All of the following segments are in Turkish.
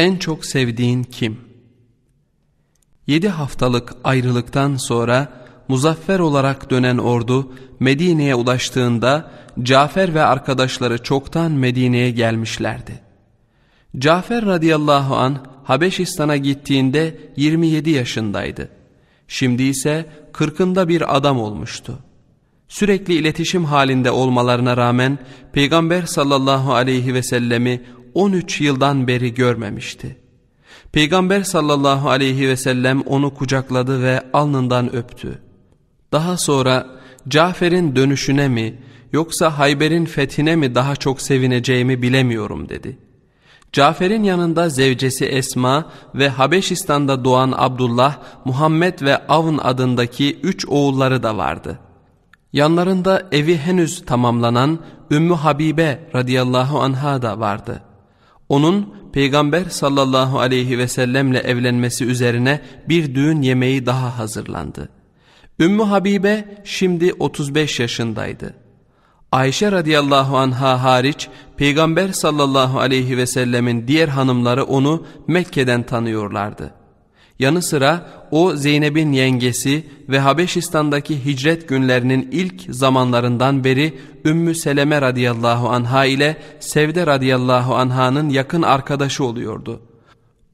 En çok sevdiğin kim? Yedi haftalık ayrılıktan sonra muzaffer olarak dönen ordu Medine'ye ulaştığında Cafer ve arkadaşları çoktan Medine'ye gelmişlerdi. Cafer radıyallahu an Habeşistan'a gittiğinde 27 yaşındaydı. Şimdi ise 40'ında bir adam olmuştu. Sürekli iletişim halinde olmalarına rağmen Peygamber sallallahu aleyhi ve sellemi 13 yıldan beri görmemişti. Peygamber sallallahu aleyhi ve sellem onu kucakladı ve alnından öptü. Daha sonra Cafer'in dönüşüne mi yoksa Hayber'in fethine mi daha çok sevineceğimi bilemiyorum dedi. Cafer'in yanında zevcesi Esma ve Habeşistan'da doğan Abdullah, Muhammed ve Avn adındaki üç oğulları da vardı. Yanlarında evi henüz tamamlanan Ümmü Habibe radıyallahu anha da vardı.'' Onun peygamber sallallahu aleyhi ve sellemle evlenmesi üzerine bir düğün yemeği daha hazırlandı. Ümmü Habibe şimdi 35 yaşındaydı. Ayşe radıyallahu anha hariç peygamber sallallahu aleyhi ve sellemin diğer hanımları onu Mekke'den tanıyorlardı. Yanı sıra o Zeynep'in yengesi ve Habeşistan'daki hicret günlerinin ilk zamanlarından beri Ümmü Seleme radıyallahu anha ile Sevde radıyallahu anha'nın yakın arkadaşı oluyordu.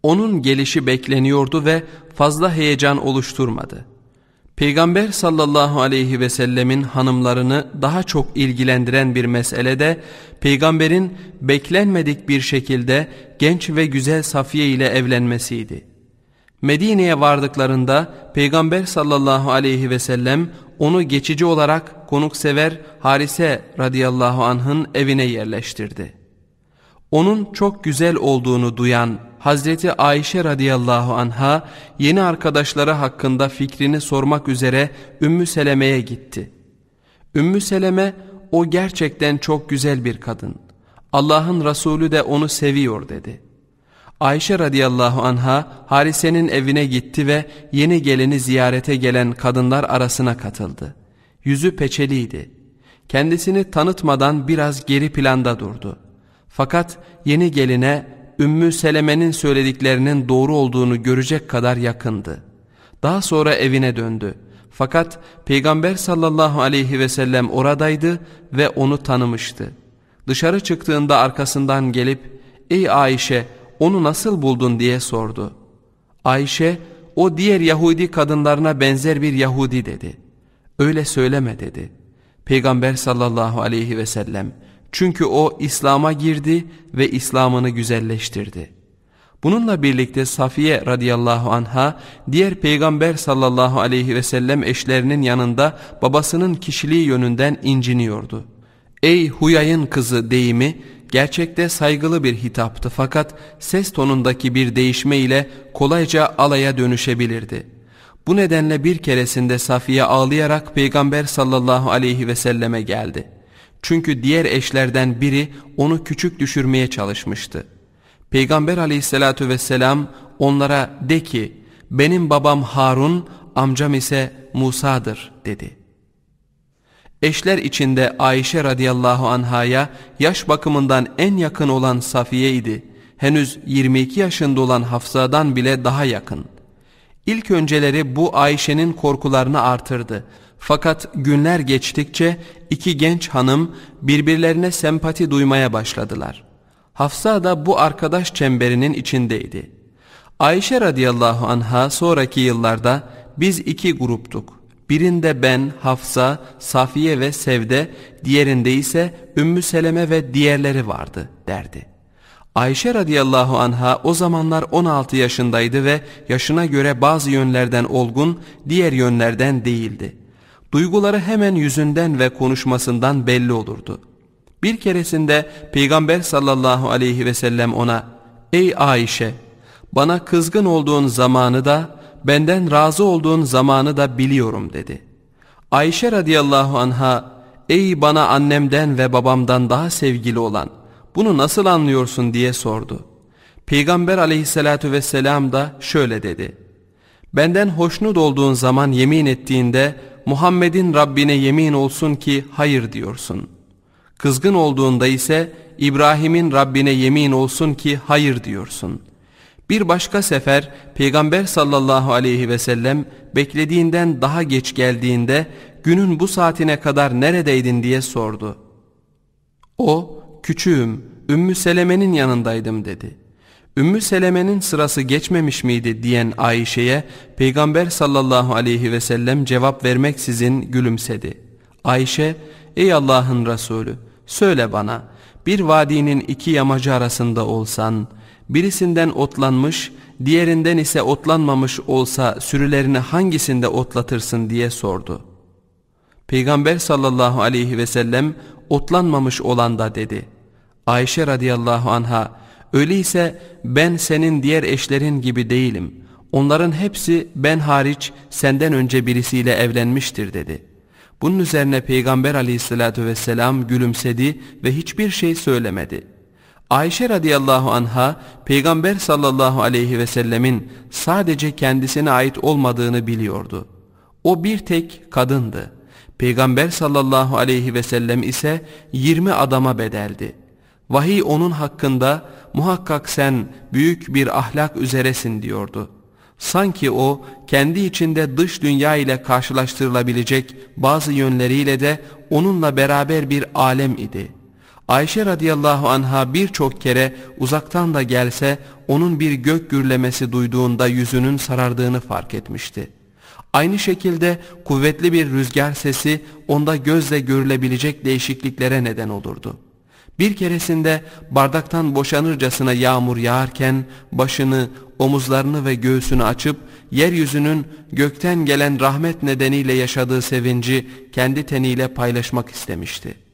Onun gelişi bekleniyordu ve fazla heyecan oluşturmadı. Peygamber sallallahu aleyhi ve sellemin hanımlarını daha çok ilgilendiren bir mesele de peygamberin beklenmedik bir şekilde genç ve güzel Safiye ile evlenmesiydi. Medine'ye vardıklarında Peygamber sallallahu aleyhi ve sellem onu geçici olarak konuksever Harise radıyallahu anh'ın evine yerleştirdi. Onun çok güzel olduğunu duyan Hazreti Ayşe radıyallahu anha yeni arkadaşları hakkında fikrini sormak üzere Ümmü Seleme'ye gitti. Ümmü Seleme o gerçekten çok güzel bir kadın. Allah'ın Resulü de onu seviyor dedi. Ayşe radıyallahu anha Harise'nin evine gitti ve yeni gelini ziyarete gelen kadınlar arasına katıldı. Yüzü peçeliydi. Kendisini tanıtmadan biraz geri planda durdu. Fakat yeni geline Ümmü Seleme'nin söylediklerinin doğru olduğunu görecek kadar yakındı. Daha sonra evine döndü. Fakat Peygamber sallallahu aleyhi ve sellem oradaydı ve onu tanımıştı. Dışarı çıktığında arkasından gelip ''Ey Ayşe!'' onu nasıl buldun diye sordu. Ayşe o diğer Yahudi kadınlarına benzer bir Yahudi dedi. Öyle söyleme dedi. Peygamber sallallahu aleyhi ve sellem çünkü o İslam'a girdi ve İslam'ını güzelleştirdi. Bununla birlikte Safiye radıyallahu anha diğer peygamber sallallahu aleyhi ve sellem eşlerinin yanında babasının kişiliği yönünden inciniyordu. Ey Huyay'ın kızı deyimi gerçekte saygılı bir hitaptı fakat ses tonundaki bir değişme ile kolayca alaya dönüşebilirdi. Bu nedenle bir keresinde Safiye ağlayarak Peygamber sallallahu aleyhi ve selleme geldi. Çünkü diğer eşlerden biri onu küçük düşürmeye çalışmıştı. Peygamber aleyhissalatü vesselam onlara de ki benim babam Harun amcam ise Musa'dır dedi.'' Eşler içinde Ayşe radıyallahu anhaya yaş bakımından en yakın olan Safiye idi. Henüz 22 yaşında olan Hafsa'dan bile daha yakın. İlk önceleri bu Ayşe'nin korkularını artırdı. Fakat günler geçtikçe iki genç hanım birbirlerine sempati duymaya başladılar. Hafsa da bu arkadaş çemberinin içindeydi. Ayşe radıyallahu anha sonraki yıllarda biz iki gruptuk. Birinde ben, Hafsa, Safiye ve Sevde, diğerinde ise Ümmü Seleme ve diğerleri vardı derdi. Ayşe radıyallahu anha o zamanlar 16 yaşındaydı ve yaşına göre bazı yönlerden olgun, diğer yönlerden değildi. Duyguları hemen yüzünden ve konuşmasından belli olurdu. Bir keresinde Peygamber sallallahu aleyhi ve sellem ona ''Ey Ayşe, bana kızgın olduğun zamanı da benden razı olduğun zamanı da biliyorum dedi. Ayşe radıyallahu anha ey bana annemden ve babamdan daha sevgili olan bunu nasıl anlıyorsun diye sordu. Peygamber aleyhissalatu vesselam da şöyle dedi. Benden hoşnut olduğun zaman yemin ettiğinde Muhammed'in Rabbine yemin olsun ki hayır diyorsun. Kızgın olduğunda ise İbrahim'in Rabbine yemin olsun ki hayır diyorsun.'' Bir başka sefer Peygamber sallallahu aleyhi ve sellem beklediğinden daha geç geldiğinde günün bu saatine kadar neredeydin diye sordu. O küçüğüm Ümmü Seleme'nin yanındaydım dedi. Ümmü Seleme'nin sırası geçmemiş miydi diyen Ayşe'ye Peygamber sallallahu aleyhi ve sellem cevap vermeksizin gülümsedi. Ayşe ey Allah'ın Resulü söyle bana bir vadinin iki yamacı arasında olsan birisinden otlanmış, diğerinden ise otlanmamış olsa sürülerini hangisinde otlatırsın diye sordu. Peygamber sallallahu aleyhi ve sellem otlanmamış olan da dedi. Ayşe radıyallahu anha öyleyse ben senin diğer eşlerin gibi değilim. Onların hepsi ben hariç senden önce birisiyle evlenmiştir dedi. Bunun üzerine Peygamber aleyhissalatü vesselam gülümsedi ve hiçbir şey söylemedi.'' Ayşe radıyallahu anha peygamber sallallahu aleyhi ve sellemin sadece kendisine ait olmadığını biliyordu. O bir tek kadındı. Peygamber sallallahu aleyhi ve sellem ise 20 adama bedeldi. Vahiy onun hakkında muhakkak sen büyük bir ahlak üzeresin diyordu. Sanki o kendi içinde dış dünya ile karşılaştırılabilecek bazı yönleriyle de onunla beraber bir alem idi.'' Ayşe radıyallahu anha birçok kere uzaktan da gelse onun bir gök gürlemesi duyduğunda yüzünün sarardığını fark etmişti. Aynı şekilde kuvvetli bir rüzgar sesi onda gözle görülebilecek değişikliklere neden olurdu. Bir keresinde bardaktan boşanırcasına yağmur yağarken başını, omuzlarını ve göğsünü açıp yeryüzünün gökten gelen rahmet nedeniyle yaşadığı sevinci kendi teniyle paylaşmak istemişti.''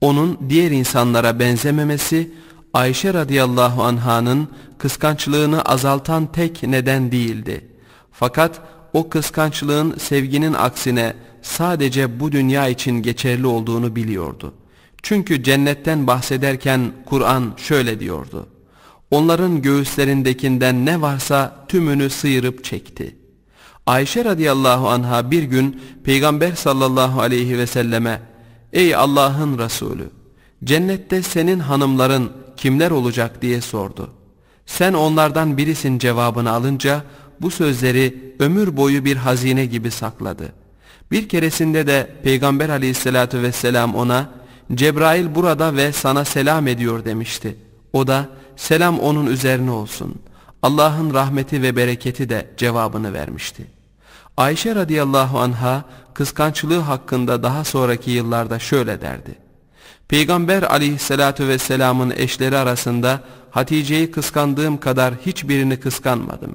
onun diğer insanlara benzememesi Ayşe radıyallahu anhanın kıskançlığını azaltan tek neden değildi. Fakat o kıskançlığın sevginin aksine sadece bu dünya için geçerli olduğunu biliyordu. Çünkü cennetten bahsederken Kur'an şöyle diyordu. Onların göğüslerindekinden ne varsa tümünü sıyırıp çekti. Ayşe radıyallahu anha bir gün Peygamber sallallahu aleyhi ve selleme ''Ey Allah'ın Resulü, cennette senin hanımların kimler olacak?'' diye sordu. Sen onlardan birisin cevabını alınca bu sözleri ömür boyu bir hazine gibi sakladı. Bir keresinde de Peygamber aleyhissalatü vesselam ona Cebrail burada ve sana selam ediyor demişti. O da selam onun üzerine olsun. Allah'ın rahmeti ve bereketi de cevabını vermişti.'' Ayşe radıyallahu anha kıskançlığı hakkında daha sonraki yıllarda şöyle derdi. Peygamber aleyhissalatu vesselamın eşleri arasında Hatice'yi kıskandığım kadar hiçbirini kıskanmadım.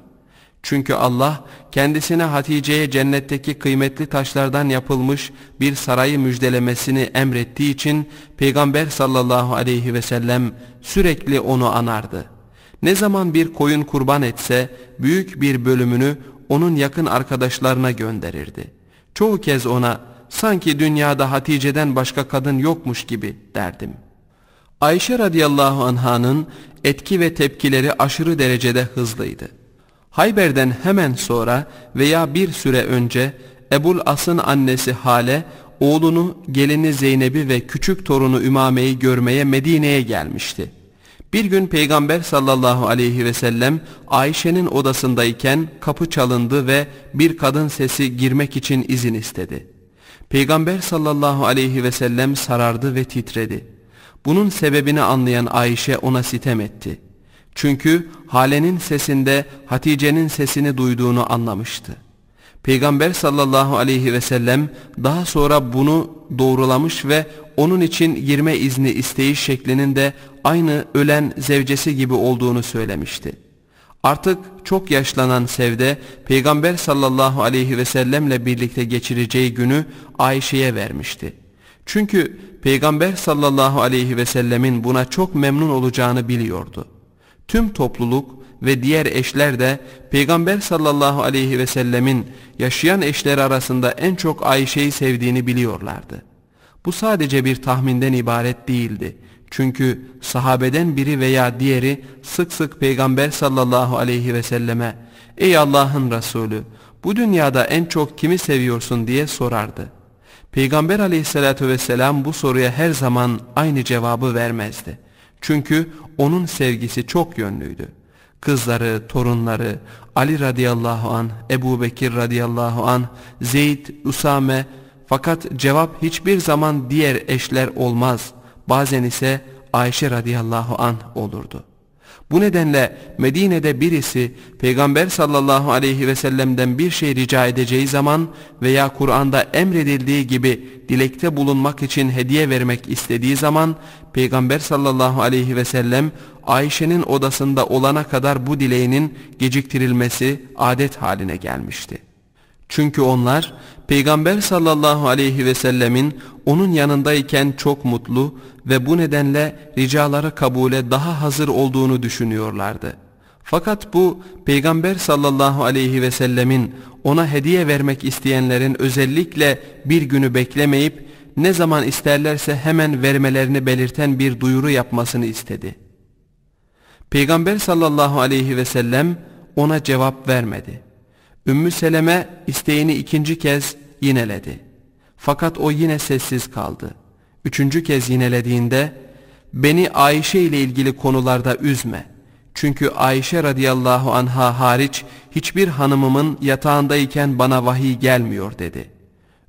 Çünkü Allah kendisine Hatice'ye cennetteki kıymetli taşlardan yapılmış bir sarayı müjdelemesini emrettiği için Peygamber sallallahu aleyhi ve sellem sürekli onu anardı. Ne zaman bir koyun kurban etse büyük bir bölümünü onun yakın arkadaşlarına gönderirdi. Çoğu kez ona sanki dünyada Hatice'den başka kadın yokmuş gibi derdim. Ayşe radıyallahu anhanın etki ve tepkileri aşırı derecede hızlıydı. Hayber'den hemen sonra veya bir süre önce Ebul As'ın annesi Hale oğlunu, gelini Zeynep'i ve küçük torunu Ümame'yi görmeye Medine'ye gelmişti.'' Bir gün Peygamber sallallahu aleyhi ve sellem Ayşe'nin odasındayken kapı çalındı ve bir kadın sesi girmek için izin istedi. Peygamber sallallahu aleyhi ve sellem sarardı ve titredi. Bunun sebebini anlayan Ayşe ona sitem etti. Çünkü Hale'nin sesinde Hatice'nin sesini duyduğunu anlamıştı. Peygamber sallallahu aleyhi ve sellem daha sonra bunu doğrulamış ve onun için girme izni isteği şeklinin de aynı ölen zevcesi gibi olduğunu söylemişti. Artık çok yaşlanan Sevde Peygamber sallallahu aleyhi ve sellemle birlikte geçireceği günü Ayşe'ye vermişti. Çünkü Peygamber sallallahu aleyhi ve sellemin buna çok memnun olacağını biliyordu tüm topluluk ve diğer eşler de Peygamber sallallahu aleyhi ve sellemin yaşayan eşleri arasında en çok Ayşe'yi sevdiğini biliyorlardı. Bu sadece bir tahminden ibaret değildi. Çünkü sahabeden biri veya diğeri sık sık Peygamber sallallahu aleyhi ve selleme Ey Allah'ın Resulü bu dünyada en çok kimi seviyorsun diye sorardı. Peygamber aleyhissalatü vesselam bu soruya her zaman aynı cevabı vermezdi. Çünkü onun sevgisi çok yönlüydü. Kızları, torunları, Ali radıyallahu an, Ebu Bekir radıyallahu an, Zeyd, Usame fakat cevap hiçbir zaman diğer eşler olmaz. Bazen ise Ayşe radıyallahu an olurdu.'' Bu nedenle Medine'de birisi Peygamber sallallahu aleyhi ve sellem'den bir şey rica edeceği zaman veya Kur'an'da emredildiği gibi dilekte bulunmak için hediye vermek istediği zaman Peygamber sallallahu aleyhi ve sellem Ayşe'nin odasında olana kadar bu dileğinin geciktirilmesi adet haline gelmişti. Çünkü onlar Peygamber sallallahu aleyhi ve sellemin onun yanındayken çok mutlu ve bu nedenle ricaları kabule daha hazır olduğunu düşünüyorlardı. Fakat bu Peygamber sallallahu aleyhi ve sellemin ona hediye vermek isteyenlerin özellikle bir günü beklemeyip ne zaman isterlerse hemen vermelerini belirten bir duyuru yapmasını istedi. Peygamber sallallahu aleyhi ve sellem ona cevap vermedi. Ümmü Seleme isteğini ikinci kez yineledi. Fakat o yine sessiz kaldı. Üçüncü kez yinelediğinde beni Ayşe ile ilgili konularda üzme. Çünkü Ayşe radıyallahu anha hariç hiçbir hanımımın yatağındayken bana vahiy gelmiyor dedi.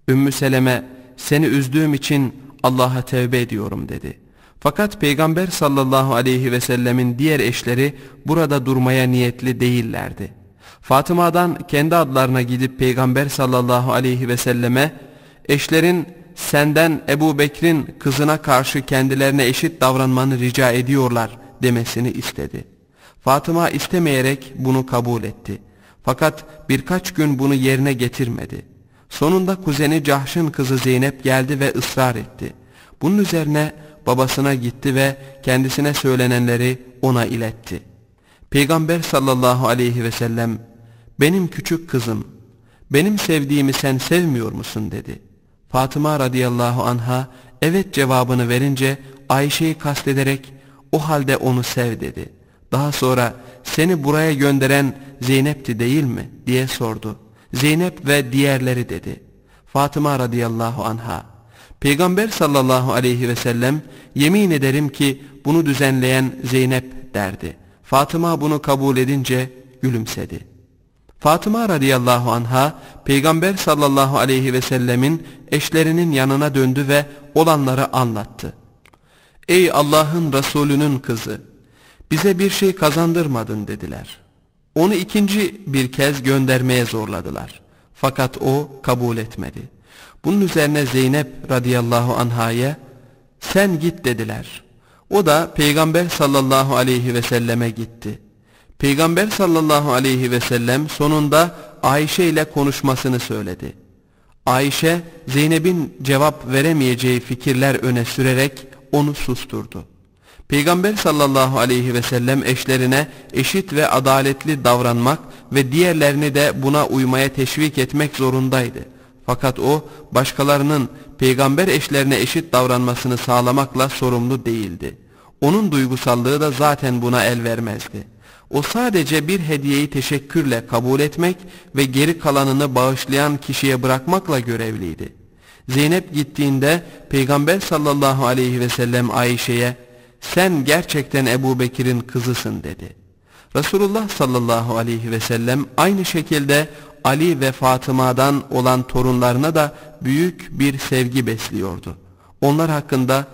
Ümmü Seleme seni üzdüğüm için Allah'a tevbe ediyorum dedi. Fakat Peygamber sallallahu aleyhi ve sellemin diğer eşleri burada durmaya niyetli değillerdi.'' Fatıma'dan kendi adlarına gidip Peygamber sallallahu aleyhi ve selleme eşlerin senden Ebu Bekir'in kızına karşı kendilerine eşit davranmanı rica ediyorlar demesini istedi. Fatıma istemeyerek bunu kabul etti. Fakat birkaç gün bunu yerine getirmedi. Sonunda kuzeni Cahş'ın kızı Zeynep geldi ve ısrar etti. Bunun üzerine babasına gitti ve kendisine söylenenleri ona iletti. Peygamber sallallahu aleyhi ve sellem benim küçük kızım, benim sevdiğimi sen sevmiyor musun dedi. Fatıma radıyallahu anha evet cevabını verince Ayşe'yi kastederek o halde onu sev dedi. Daha sonra seni buraya gönderen Zeynep'ti değil mi diye sordu. Zeynep ve diğerleri dedi. Fatıma radıyallahu anha. Peygamber sallallahu aleyhi ve sellem yemin ederim ki bunu düzenleyen Zeynep derdi. Fatıma bunu kabul edince gülümsedi.'' Fatıma radıyallahu anha Peygamber sallallahu aleyhi ve sellemin eşlerinin yanına döndü ve olanları anlattı. Ey Allah'ın Resulünün kızı bize bir şey kazandırmadın dediler. Onu ikinci bir kez göndermeye zorladılar. Fakat o kabul etmedi. Bunun üzerine Zeynep radıyallahu anhaya sen git dediler. O da Peygamber sallallahu aleyhi ve selleme gitti.'' Peygamber sallallahu aleyhi ve sellem sonunda Ayşe ile konuşmasını söyledi. Ayşe Zeynep'in cevap veremeyeceği fikirler öne sürerek onu susturdu. Peygamber sallallahu aleyhi ve sellem eşlerine eşit ve adaletli davranmak ve diğerlerini de buna uymaya teşvik etmek zorundaydı. Fakat o başkalarının peygamber eşlerine eşit davranmasını sağlamakla sorumlu değildi. Onun duygusallığı da zaten buna el vermezdi. O sadece bir hediyeyi teşekkürle kabul etmek ve geri kalanını bağışlayan kişiye bırakmakla görevliydi. Zeynep gittiğinde Peygamber sallallahu aleyhi ve sellem Ayşe'ye sen gerçekten Ebu Bekir'in kızısın dedi. Resulullah sallallahu aleyhi ve sellem aynı şekilde Ali ve Fatıma'dan olan torunlarına da büyük bir sevgi besliyordu. Onlar hakkında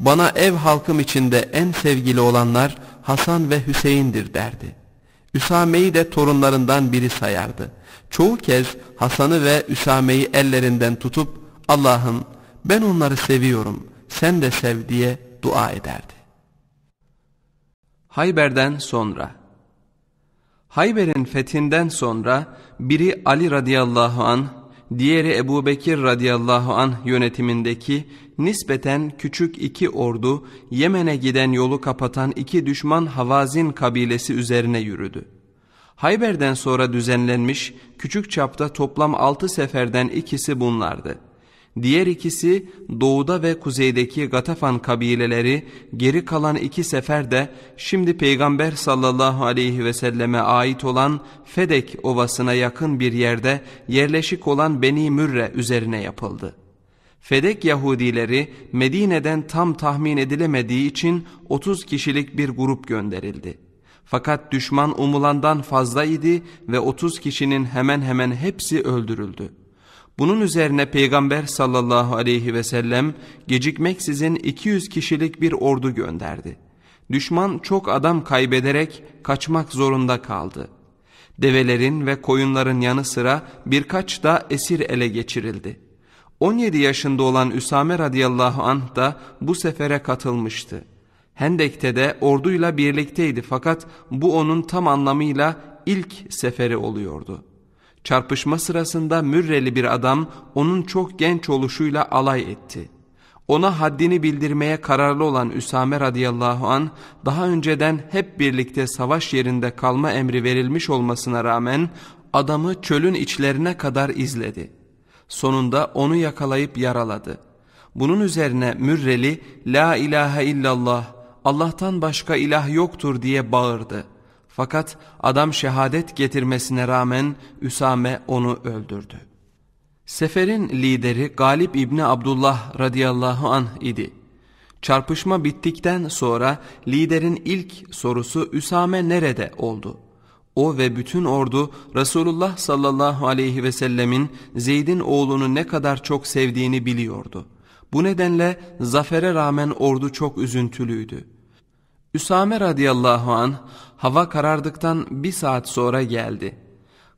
bana ev halkım içinde en sevgili olanlar Hasan ve Hüseyin'dir derdi. Üsame'yi de torunlarından biri sayardı. Çoğu kez Hasan'ı ve Üsame'yi ellerinden tutup Allah'ım ben onları seviyorum sen de sev diye dua ederdi. Hayber'den sonra Hayber'in fethinden sonra biri Ali radıyallahu an diğeri Ebu Bekir radıyallahu anh yönetimindeki nispeten küçük iki ordu Yemen'e giden yolu kapatan iki düşman Havazin kabilesi üzerine yürüdü. Hayber'den sonra düzenlenmiş küçük çapta toplam altı seferden ikisi bunlardı. Diğer ikisi doğuda ve kuzeydeki Gatafan kabileleri geri kalan iki sefer de şimdi Peygamber sallallahu aleyhi ve selleme ait olan Fedek ovasına yakın bir yerde yerleşik olan Beni Mürre üzerine yapıldı. Fedek Yahudileri Medine'den tam tahmin edilemediği için 30 kişilik bir grup gönderildi. Fakat düşman umulandan fazlaydı ve 30 kişinin hemen hemen hepsi öldürüldü. Bunun üzerine Peygamber sallallahu aleyhi ve sellem gecikmeksizin 200 kişilik bir ordu gönderdi. Düşman çok adam kaybederek kaçmak zorunda kaldı. Develerin ve koyunların yanı sıra birkaç da esir ele geçirildi. 17 yaşında olan Üsame radıyallahu anh da bu sefere katılmıştı. Hendek'te de orduyla birlikteydi fakat bu onun tam anlamıyla ilk seferi oluyordu.'' Çarpışma sırasında Mürreli bir adam onun çok genç oluşuyla alay etti. Ona haddini bildirmeye kararlı olan Üsame radıyallahu an daha önceden hep birlikte savaş yerinde kalma emri verilmiş olmasına rağmen adamı çölün içlerine kadar izledi. Sonunda onu yakalayıp yaraladı. Bunun üzerine Mürreli la ilahe illallah Allah'tan başka ilah yoktur diye bağırdı.'' Fakat adam şehadet getirmesine rağmen Üsame onu öldürdü. Seferin lideri Galip İbni Abdullah radıyallahu anh idi. Çarpışma bittikten sonra liderin ilk sorusu Üsame nerede oldu? O ve bütün ordu Resulullah sallallahu aleyhi ve sellemin Zeyd'in oğlunu ne kadar çok sevdiğini biliyordu. Bu nedenle zafere rağmen ordu çok üzüntülüydü. Üsame radıyallahu an hava karardıktan bir saat sonra geldi.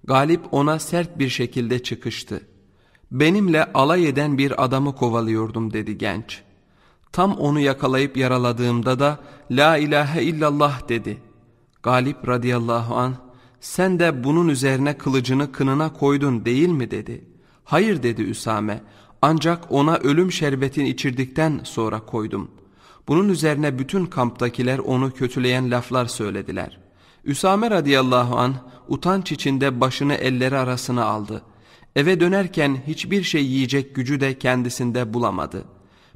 Galip ona sert bir şekilde çıkıştı. Benimle alay eden bir adamı kovalıyordum dedi genç. Tam onu yakalayıp yaraladığımda da la ilahe illallah dedi. Galip radıyallahu an sen de bunun üzerine kılıcını kınına koydun değil mi dedi. Hayır dedi Üsame ancak ona ölüm şerbetini içirdikten sonra koydum.'' Bunun üzerine bütün kamptakiler onu kötüleyen laflar söylediler. Üsame radıyallahu an utanç içinde başını elleri arasına aldı. Eve dönerken hiçbir şey yiyecek gücü de kendisinde bulamadı.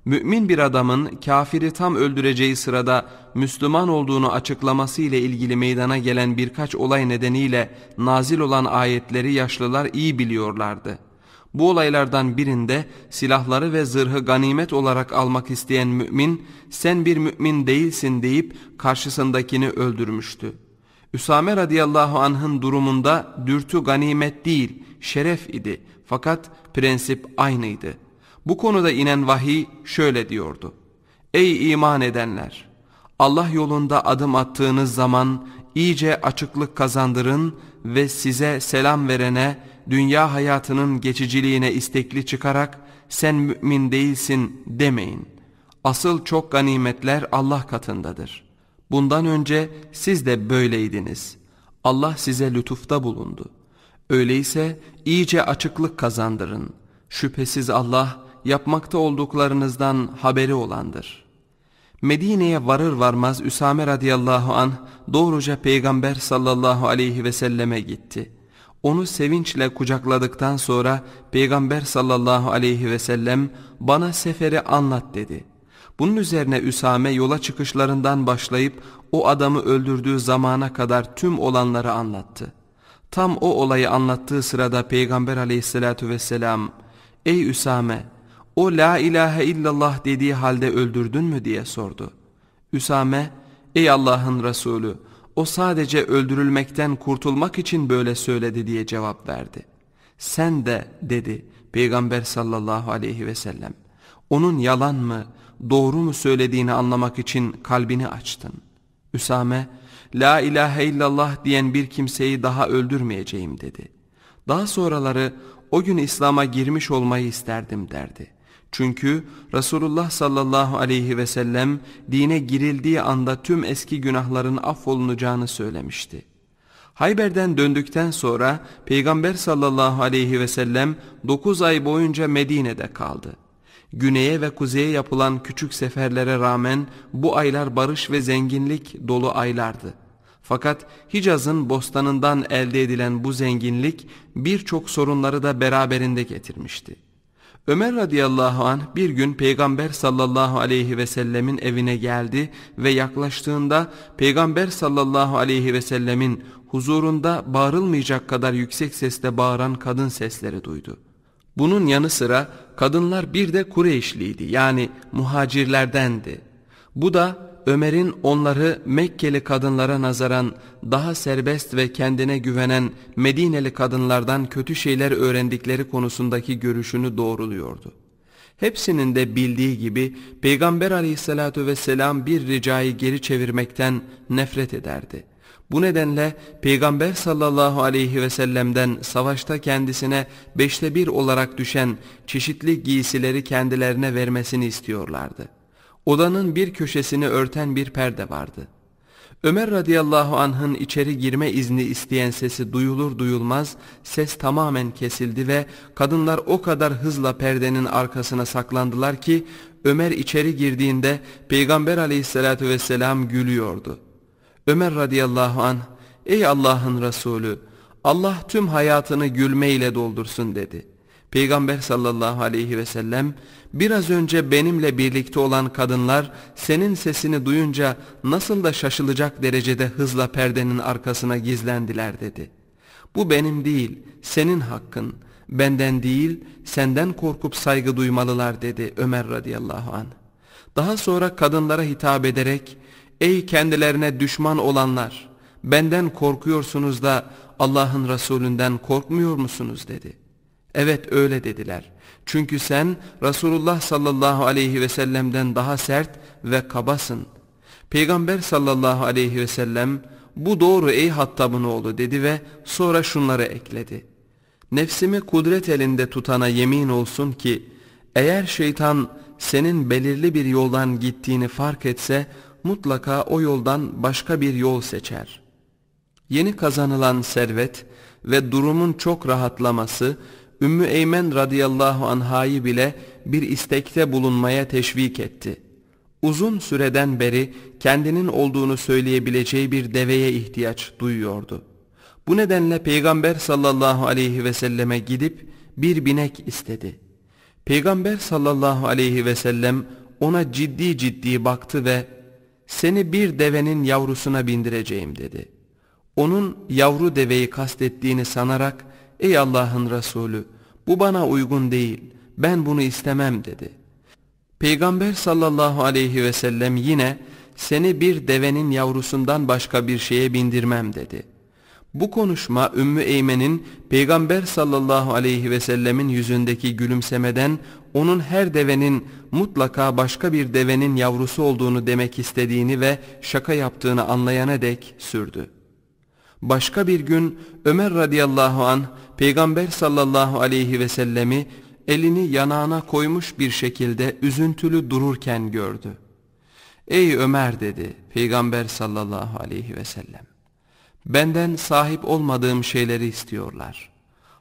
Mümin bir adamın kafiri tam öldüreceği sırada Müslüman olduğunu açıklaması ile ilgili meydana gelen birkaç olay nedeniyle nazil olan ayetleri yaşlılar iyi biliyorlardı.'' Bu olaylardan birinde silahları ve zırhı ganimet olarak almak isteyen mümin sen bir mümin değilsin deyip karşısındakini öldürmüştü. Üsame radıyallahu anh'ın durumunda dürtü ganimet değil şeref idi fakat prensip aynıydı. Bu konuda inen vahiy şöyle diyordu. Ey iman edenler! Allah yolunda adım attığınız zaman iyice açıklık kazandırın ve size selam verene, dünya hayatının geçiciliğine istekli çıkarak sen mümin değilsin demeyin. Asıl çok ganimetler Allah katındadır. Bundan önce siz de böyleydiniz. Allah size lütufta bulundu. Öyleyse iyice açıklık kazandırın. Şüphesiz Allah yapmakta olduklarınızdan haberi olandır. Medine'ye varır varmaz Üsame radıyallahu anh doğruca peygamber sallallahu aleyhi ve selleme gitti. Onu sevinçle kucakladıktan sonra Peygamber sallallahu aleyhi ve sellem bana seferi anlat dedi. Bunun üzerine Üsame yola çıkışlarından başlayıp o adamı öldürdüğü zamana kadar tüm olanları anlattı. Tam o olayı anlattığı sırada Peygamber aleyhissalatu vesselam ''Ey Üsame o la ilahe illallah dediği halde öldürdün mü?'' diye sordu. Üsame ''Ey Allah'ın Resulü!'' o sadece öldürülmekten kurtulmak için böyle söyledi diye cevap verdi. Sen de dedi Peygamber sallallahu aleyhi ve sellem onun yalan mı doğru mu söylediğini anlamak için kalbini açtın. Üsame la ilahe illallah diyen bir kimseyi daha öldürmeyeceğim dedi. Daha sonraları o gün İslam'a girmiş olmayı isterdim derdi. Çünkü Resulullah sallallahu aleyhi ve sellem dine girildiği anda tüm eski günahların affolunacağını söylemişti. Hayber'den döndükten sonra Peygamber sallallahu aleyhi ve sellem 9 ay boyunca Medine'de kaldı. Güneye ve kuzeye yapılan küçük seferlere rağmen bu aylar barış ve zenginlik dolu aylardı. Fakat Hicaz'ın bostanından elde edilen bu zenginlik birçok sorunları da beraberinde getirmişti. Ömer radıyallahu an bir gün Peygamber sallallahu aleyhi ve sellemin evine geldi ve yaklaştığında Peygamber sallallahu aleyhi ve sellemin huzurunda bağırılmayacak kadar yüksek sesle bağıran kadın sesleri duydu. Bunun yanı sıra kadınlar bir de Kureyşliydi yani muhacirlerdendi. Bu da Ömer'in onları Mekkeli kadınlara nazaran daha serbest ve kendine güvenen Medineli kadınlardan kötü şeyler öğrendikleri konusundaki görüşünü doğruluyordu. Hepsinin de bildiği gibi Peygamber aleyhissalatu vesselam bir ricayı geri çevirmekten nefret ederdi. Bu nedenle Peygamber sallallahu aleyhi ve sellem'den savaşta kendisine beşte bir olarak düşen çeşitli giysileri kendilerine vermesini istiyorlardı. Odanın bir köşesini örten bir perde vardı. Ömer radıyallahu anh'ın içeri girme izni isteyen sesi duyulur duyulmaz ses tamamen kesildi ve kadınlar o kadar hızla perdenin arkasına saklandılar ki Ömer içeri girdiğinde Peygamber aleyhissalatü vesselam gülüyordu. Ömer radıyallahu anh ey Allah'ın Resulü Allah tüm hayatını gülmeyle doldursun dedi.'' Peygamber sallallahu aleyhi ve sellem biraz önce benimle birlikte olan kadınlar senin sesini duyunca nasıl da şaşılacak derecede hızla perdenin arkasına gizlendiler dedi. Bu benim değil senin hakkın benden değil senden korkup saygı duymalılar dedi Ömer radıyallahu anh. Daha sonra kadınlara hitap ederek ey kendilerine düşman olanlar benden korkuyorsunuz da Allah'ın Resulünden korkmuyor musunuz dedi.'' Evet öyle dediler. Çünkü sen Resulullah sallallahu aleyhi ve sellem'den daha sert ve kabasın. Peygamber sallallahu aleyhi ve sellem bu doğru ey Hattab'ın oğlu dedi ve sonra şunları ekledi. Nefsimi kudret elinde tutana yemin olsun ki eğer şeytan senin belirli bir yoldan gittiğini fark etse mutlaka o yoldan başka bir yol seçer. Yeni kazanılan servet ve durumun çok rahatlaması Ümmü Eymen radıyallahu anhayı bile bir istekte bulunmaya teşvik etti. Uzun süreden beri kendinin olduğunu söyleyebileceği bir deveye ihtiyaç duyuyordu. Bu nedenle Peygamber sallallahu aleyhi ve selleme gidip bir binek istedi. Peygamber sallallahu aleyhi ve sellem ona ciddi ciddi baktı ve seni bir devenin yavrusuna bindireceğim dedi. Onun yavru deveyi kastettiğini sanarak ey Allah'ın Resulü bu bana uygun değil ben bunu istemem dedi. Peygamber sallallahu aleyhi ve sellem yine seni bir devenin yavrusundan başka bir şeye bindirmem dedi. Bu konuşma Ümmü Eymen'in Peygamber sallallahu aleyhi ve sellemin yüzündeki gülümsemeden onun her devenin mutlaka başka bir devenin yavrusu olduğunu demek istediğini ve şaka yaptığını anlayana dek sürdü. Başka bir gün Ömer radıyallahu an Peygamber sallallahu aleyhi ve sellemi elini yanağına koymuş bir şekilde üzüntülü dururken gördü. Ey Ömer dedi Peygamber sallallahu aleyhi ve sellem. Benden sahip olmadığım şeyleri istiyorlar.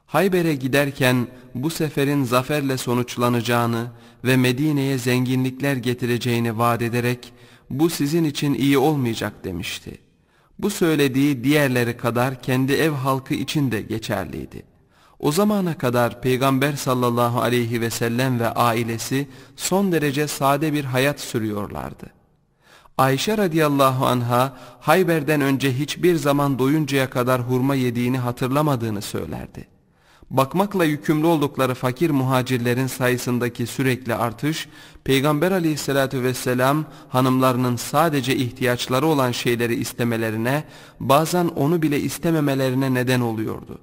Hayber'e giderken bu seferin zaferle sonuçlanacağını ve Medine'ye zenginlikler getireceğini vaat ederek bu sizin için iyi olmayacak demişti. Bu söylediği diğerleri kadar kendi ev halkı için de geçerliydi. O zamana kadar Peygamber sallallahu aleyhi ve sellem ve ailesi son derece sade bir hayat sürüyorlardı. Ayşe radıyallahu anha Hayber'den önce hiçbir zaman doyuncaya kadar hurma yediğini hatırlamadığını söylerdi. Bakmakla yükümlü oldukları fakir muhacirlerin sayısındaki sürekli artış, Peygamber aleyhissalatü vesselam hanımlarının sadece ihtiyaçları olan şeyleri istemelerine, bazen onu bile istememelerine neden oluyordu.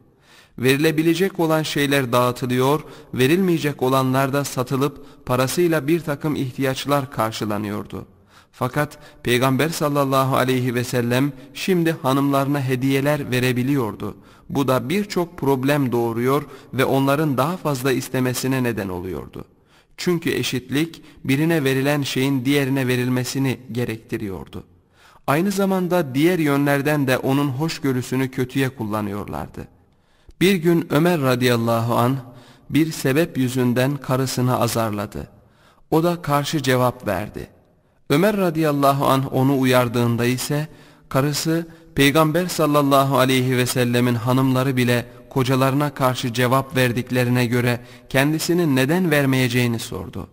Verilebilecek olan şeyler dağıtılıyor, verilmeyecek olanlar da satılıp parasıyla bir takım ihtiyaçlar karşılanıyordu.'' Fakat Peygamber sallallahu aleyhi ve sellem şimdi hanımlarına hediyeler verebiliyordu. Bu da birçok problem doğuruyor ve onların daha fazla istemesine neden oluyordu. Çünkü eşitlik birine verilen şeyin diğerine verilmesini gerektiriyordu. Aynı zamanda diğer yönlerden de onun hoşgörüsünü kötüye kullanıyorlardı. Bir gün Ömer radıyallahu an bir sebep yüzünden karısını azarladı. O da karşı cevap verdi.'' Ömer radıyallahu anh onu uyardığında ise karısı Peygamber sallallahu aleyhi ve sellemin hanımları bile kocalarına karşı cevap verdiklerine göre kendisinin neden vermeyeceğini sordu.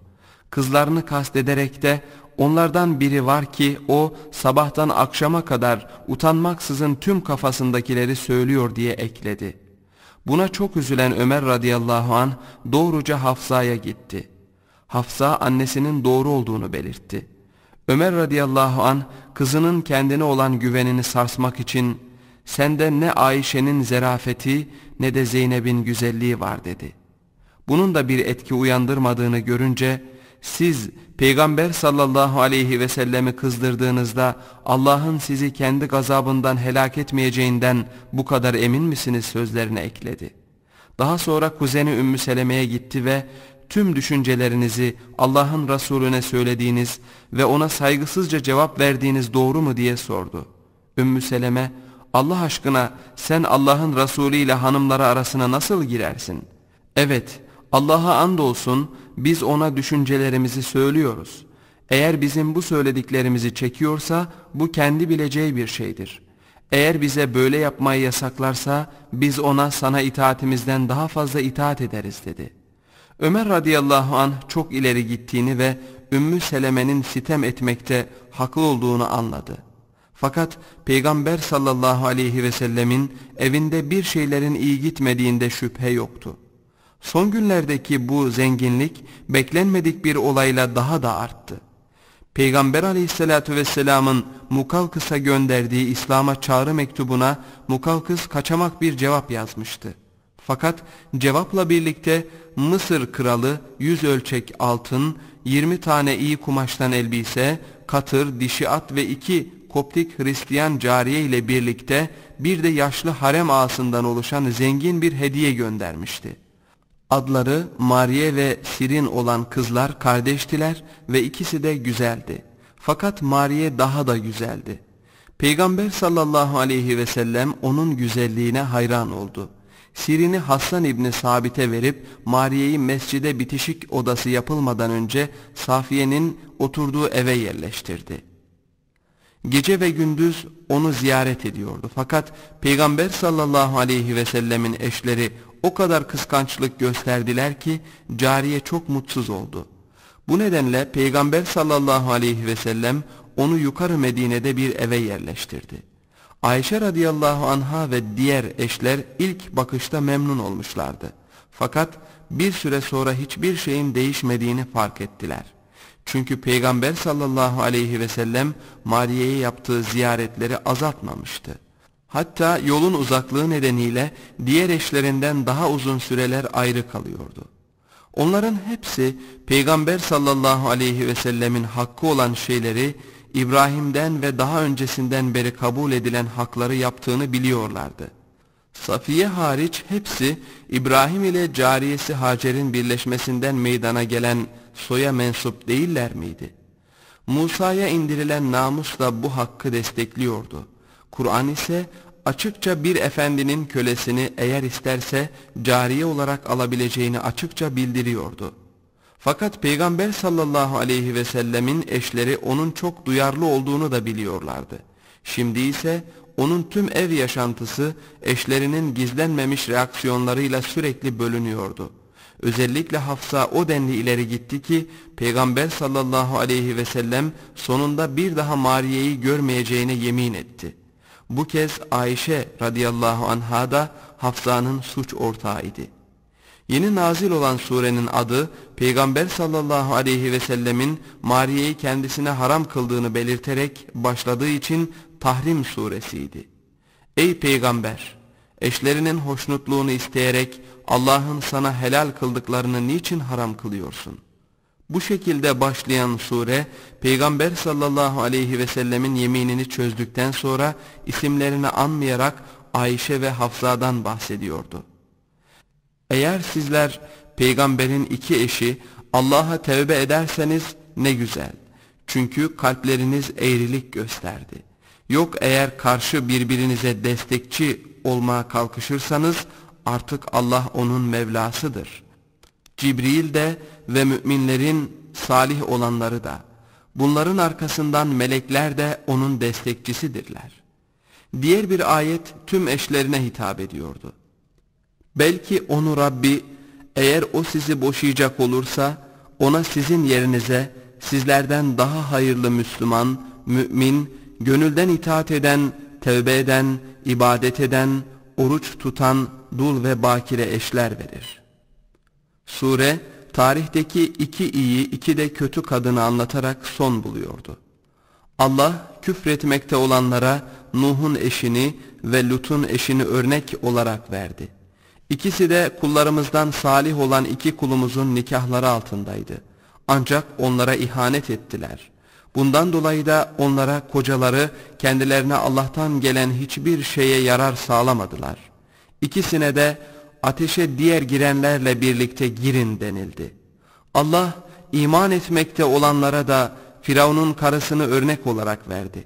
Kızlarını kastederek de onlardan biri var ki o sabahtan akşama kadar utanmaksızın tüm kafasındakileri söylüyor diye ekledi. Buna çok üzülen Ömer radıyallahu an doğruca Hafsa'ya gitti. Hafsa annesinin doğru olduğunu belirtti. Ömer radıyallahu an kızının kendine olan güvenini sarsmak için sende ne Ayşe'nin zerafeti ne de Zeynep'in güzelliği var dedi. Bunun da bir etki uyandırmadığını görünce siz Peygamber sallallahu aleyhi ve sellemi kızdırdığınızda Allah'ın sizi kendi gazabından helak etmeyeceğinden bu kadar emin misiniz sözlerine ekledi. Daha sonra kuzeni Ümmü Seleme'ye gitti ve tüm düşüncelerinizi Allah'ın Resulüne söylediğiniz ve ona saygısızca cevap verdiğiniz doğru mu diye sordu. Ümmü Seleme, Allah aşkına sen Allah'ın Resulü ile hanımları arasına nasıl girersin? Evet, Allah'a andolsun biz ona düşüncelerimizi söylüyoruz. Eğer bizim bu söylediklerimizi çekiyorsa bu kendi bileceği bir şeydir. Eğer bize böyle yapmayı yasaklarsa biz ona sana itaatimizden daha fazla itaat ederiz dedi.'' Ömer radıyallahu an çok ileri gittiğini ve Ümmü Seleme'nin sitem etmekte haklı olduğunu anladı. Fakat Peygamber sallallahu aleyhi ve sellemin evinde bir şeylerin iyi gitmediğinde şüphe yoktu. Son günlerdeki bu zenginlik beklenmedik bir olayla daha da arttı. Peygamber aleyhissalatü vesselamın Mukalkıs'a gönderdiği İslam'a çağrı mektubuna Mukalkıs kaçamak bir cevap yazmıştı. Fakat cevapla birlikte Mısır kralı 100 ölçek altın, 20 tane iyi kumaştan elbise, katır, dişi at ve iki Koptik Hristiyan cariye ile birlikte bir de yaşlı harem ağasından oluşan zengin bir hediye göndermişti. Adları Mariye ve Sirin olan kızlar kardeştiler ve ikisi de güzeldi. Fakat Mariye daha da güzeldi. Peygamber sallallahu aleyhi ve sellem onun güzelliğine hayran oldu.'' Sirini Hasan İbni Sabit'e verip Mariye'yi mescide bitişik odası yapılmadan önce Safiye'nin oturduğu eve yerleştirdi. Gece ve gündüz onu ziyaret ediyordu. Fakat Peygamber sallallahu aleyhi ve sellemin eşleri o kadar kıskançlık gösterdiler ki cariye çok mutsuz oldu. Bu nedenle Peygamber sallallahu aleyhi ve sellem onu yukarı Medine'de bir eve yerleştirdi. Ayşe radıyallahu anha ve diğer eşler ilk bakışta memnun olmuşlardı. Fakat bir süre sonra hiçbir şeyin değişmediğini fark ettiler. Çünkü Peygamber sallallahu aleyhi ve sellem Mariye'ye yaptığı ziyaretleri azaltmamıştı. Hatta yolun uzaklığı nedeniyle diğer eşlerinden daha uzun süreler ayrı kalıyordu. Onların hepsi Peygamber sallallahu aleyhi ve sellemin hakkı olan şeyleri İbrahim'den ve daha öncesinden beri kabul edilen hakları yaptığını biliyorlardı. Safiye hariç hepsi İbrahim ile cariyesi Hacer'in birleşmesinden meydana gelen soya mensup değiller miydi? Musa'ya indirilen namus da bu hakkı destekliyordu. Kur'an ise açıkça bir efendinin kölesini eğer isterse cariye olarak alabileceğini açıkça bildiriyordu.'' Fakat Peygamber sallallahu aleyhi ve sellemin eşleri onun çok duyarlı olduğunu da biliyorlardı. Şimdi ise onun tüm ev yaşantısı eşlerinin gizlenmemiş reaksiyonlarıyla sürekli bölünüyordu. Özellikle Hafsa o denli ileri gitti ki Peygamber sallallahu aleyhi ve sellem sonunda bir daha Mariye'yi görmeyeceğine yemin etti. Bu kez Ayşe radıyallahu anha da Hafsa'nın suç ortağıydı. Yeni nazil olan surenin adı Peygamber sallallahu aleyhi ve sellemin Mariye'yi kendisine haram kıldığını belirterek başladığı için Tahrim suresiydi. Ey Peygamber! Eşlerinin hoşnutluğunu isteyerek Allah'ın sana helal kıldıklarını niçin haram kılıyorsun? Bu şekilde başlayan sure Peygamber sallallahu aleyhi ve sellemin yeminini çözdükten sonra isimlerini anmayarak Ayşe ve Hafsa'dan bahsediyordu. Eğer sizler peygamberin iki eşi Allah'a tevbe ederseniz ne güzel. Çünkü kalpleriniz eğrilik gösterdi. Yok eğer karşı birbirinize destekçi olmaya kalkışırsanız artık Allah onun Mevlasıdır. Cibril de ve müminlerin salih olanları da bunların arkasından melekler de onun destekçisidirler. Diğer bir ayet tüm eşlerine hitap ediyordu. Belki onu Rabbi eğer o sizi boşayacak olursa ona sizin yerinize sizlerden daha hayırlı Müslüman, mümin, gönülden itaat eden, tevbe eden, ibadet eden, oruç tutan dul ve bakire eşler verir. Sure tarihteki iki iyi iki de kötü kadını anlatarak son buluyordu. Allah küfretmekte olanlara Nuh'un eşini ve Lut'un eşini örnek olarak verdi. İkisi de kullarımızdan salih olan iki kulumuzun nikahları altındaydı. Ancak onlara ihanet ettiler. Bundan dolayı da onlara kocaları kendilerine Allah'tan gelen hiçbir şeye yarar sağlamadılar. İkisine de ateşe diğer girenlerle birlikte girin denildi. Allah iman etmekte olanlara da Firavun'un karısını örnek olarak verdi.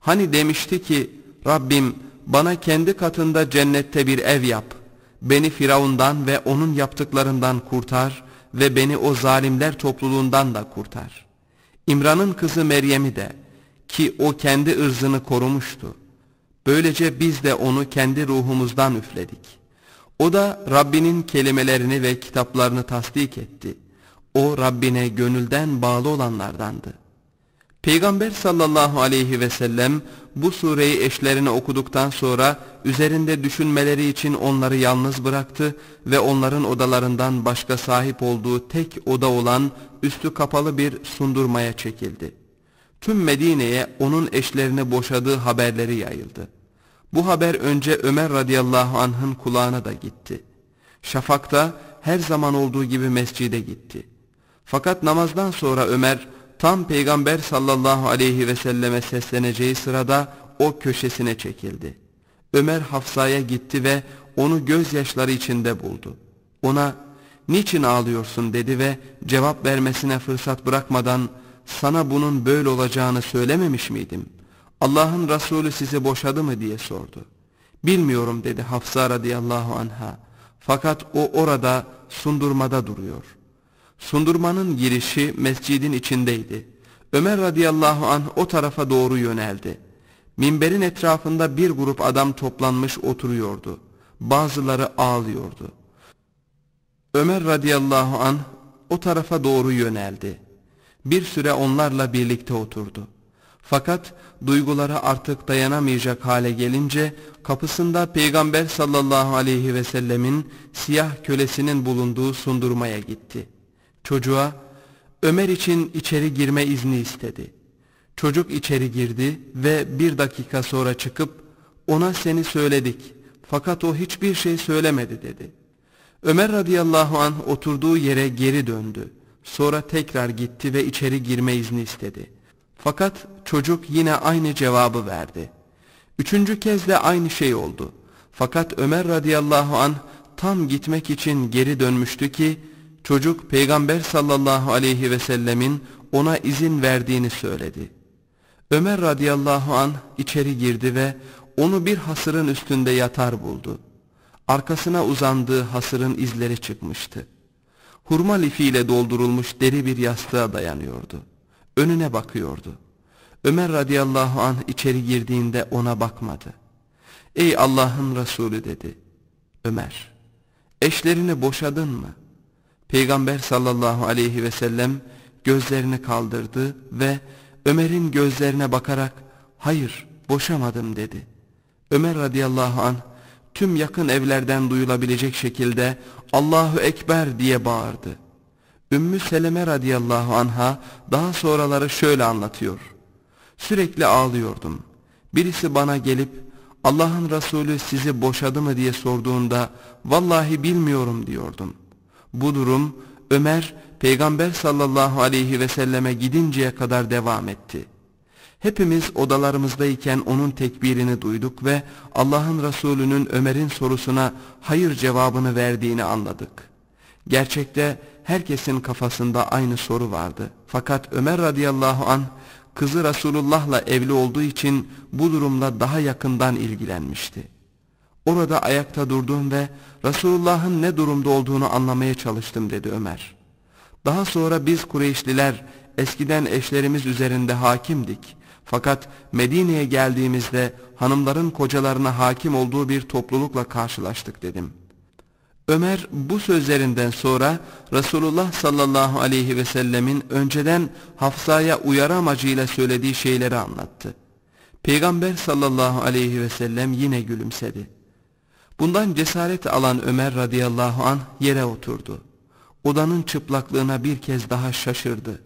Hani demişti ki Rabbim bana kendi katında cennette bir ev yap.'' Beni Firavundan ve onun yaptıklarından kurtar ve beni o zalimler topluluğundan da kurtar. İmran'ın kızı Meryem'i de ki o kendi ırzını korumuştu. Böylece biz de onu kendi ruhumuzdan üfledik. O da Rabbinin kelimelerini ve kitaplarını tasdik etti. O Rabbine gönülden bağlı olanlardandı. Peygamber sallallahu aleyhi ve sellem bu sureyi eşlerine okuduktan sonra üzerinde düşünmeleri için onları yalnız bıraktı ve onların odalarından başka sahip olduğu tek oda olan üstü kapalı bir sundurmaya çekildi. Tüm Medine'ye onun eşlerini boşadığı haberleri yayıldı. Bu haber önce Ömer radıyallahu anh'ın kulağına da gitti. Şafak'ta her zaman olduğu gibi mescide gitti. Fakat namazdan sonra Ömer Tam peygamber sallallahu aleyhi ve selleme sesleneceği sırada o köşesine çekildi. Ömer Hafsa'ya gitti ve onu gözyaşları içinde buldu. Ona niçin ağlıyorsun dedi ve cevap vermesine fırsat bırakmadan sana bunun böyle olacağını söylememiş miydim? Allah'ın Resulü sizi boşadı mı diye sordu. Bilmiyorum dedi Hafsa radıyallahu anha. Fakat o orada sundurmada duruyor.'' Sundurmanın girişi mescidin içindeydi. Ömer radıyallahu an o tarafa doğru yöneldi. Minberin etrafında bir grup adam toplanmış oturuyordu. Bazıları ağlıyordu. Ömer radıyallahu an o tarafa doğru yöneldi. Bir süre onlarla birlikte oturdu. Fakat duygulara artık dayanamayacak hale gelince kapısında Peygamber sallallahu aleyhi ve sellemin siyah kölesinin bulunduğu sundurmaya gitti.'' Çocuğa Ömer için içeri girme izni istedi. Çocuk içeri girdi ve bir dakika sonra çıkıp ona seni söyledik fakat o hiçbir şey söylemedi dedi. Ömer radıyallahu anh oturduğu yere geri döndü. Sonra tekrar gitti ve içeri girme izni istedi. Fakat çocuk yine aynı cevabı verdi. Üçüncü kez de aynı şey oldu. Fakat Ömer radıyallahu anh tam gitmek için geri dönmüştü ki çocuk Peygamber sallallahu aleyhi ve sellemin ona izin verdiğini söyledi. Ömer radıyallahu an içeri girdi ve onu bir hasırın üstünde yatar buldu. Arkasına uzandığı hasırın izleri çıkmıştı. Hurma lifiyle doldurulmuş deri bir yastığa dayanıyordu. Önüne bakıyordu. Ömer radıyallahu an içeri girdiğinde ona bakmadı. Ey Allah'ın Resulü dedi. Ömer, eşlerini boşadın mı?'' Peygamber sallallahu aleyhi ve sellem gözlerini kaldırdı ve Ömer'in gözlerine bakarak hayır boşamadım dedi. Ömer radıyallahu an tüm yakın evlerden duyulabilecek şekilde Allahu Ekber diye bağırdı. Ümmü Seleme radıyallahu anha daha sonraları şöyle anlatıyor. Sürekli ağlıyordum. Birisi bana gelip Allah'ın Resulü sizi boşadı mı diye sorduğunda vallahi bilmiyorum diyordum. Bu durum Ömer Peygamber sallallahu aleyhi ve selleme gidinceye kadar devam etti. Hepimiz odalarımızdayken onun tekbirini duyduk ve Allah'ın Resulü'nün Ömer'in sorusuna hayır cevabını verdiğini anladık. Gerçekte herkesin kafasında aynı soru vardı. Fakat Ömer radıyallahu an kızı Resulullah'la evli olduğu için bu durumla daha yakından ilgilenmişti. Orada ayakta durdum ve Resulullah'ın ne durumda olduğunu anlamaya çalıştım dedi Ömer. Daha sonra biz Kureyşliler eskiden eşlerimiz üzerinde hakimdik. Fakat Medine'ye geldiğimizde hanımların kocalarına hakim olduğu bir toplulukla karşılaştık dedim. Ömer bu sözlerinden sonra Resulullah sallallahu aleyhi ve sellemin önceden Hafsa'ya uyarı amacıyla söylediği şeyleri anlattı. Peygamber sallallahu aleyhi ve sellem yine gülümsedi. Bundan cesaret alan Ömer radıyallahu an yere oturdu. Odanın çıplaklığına bir kez daha şaşırdı.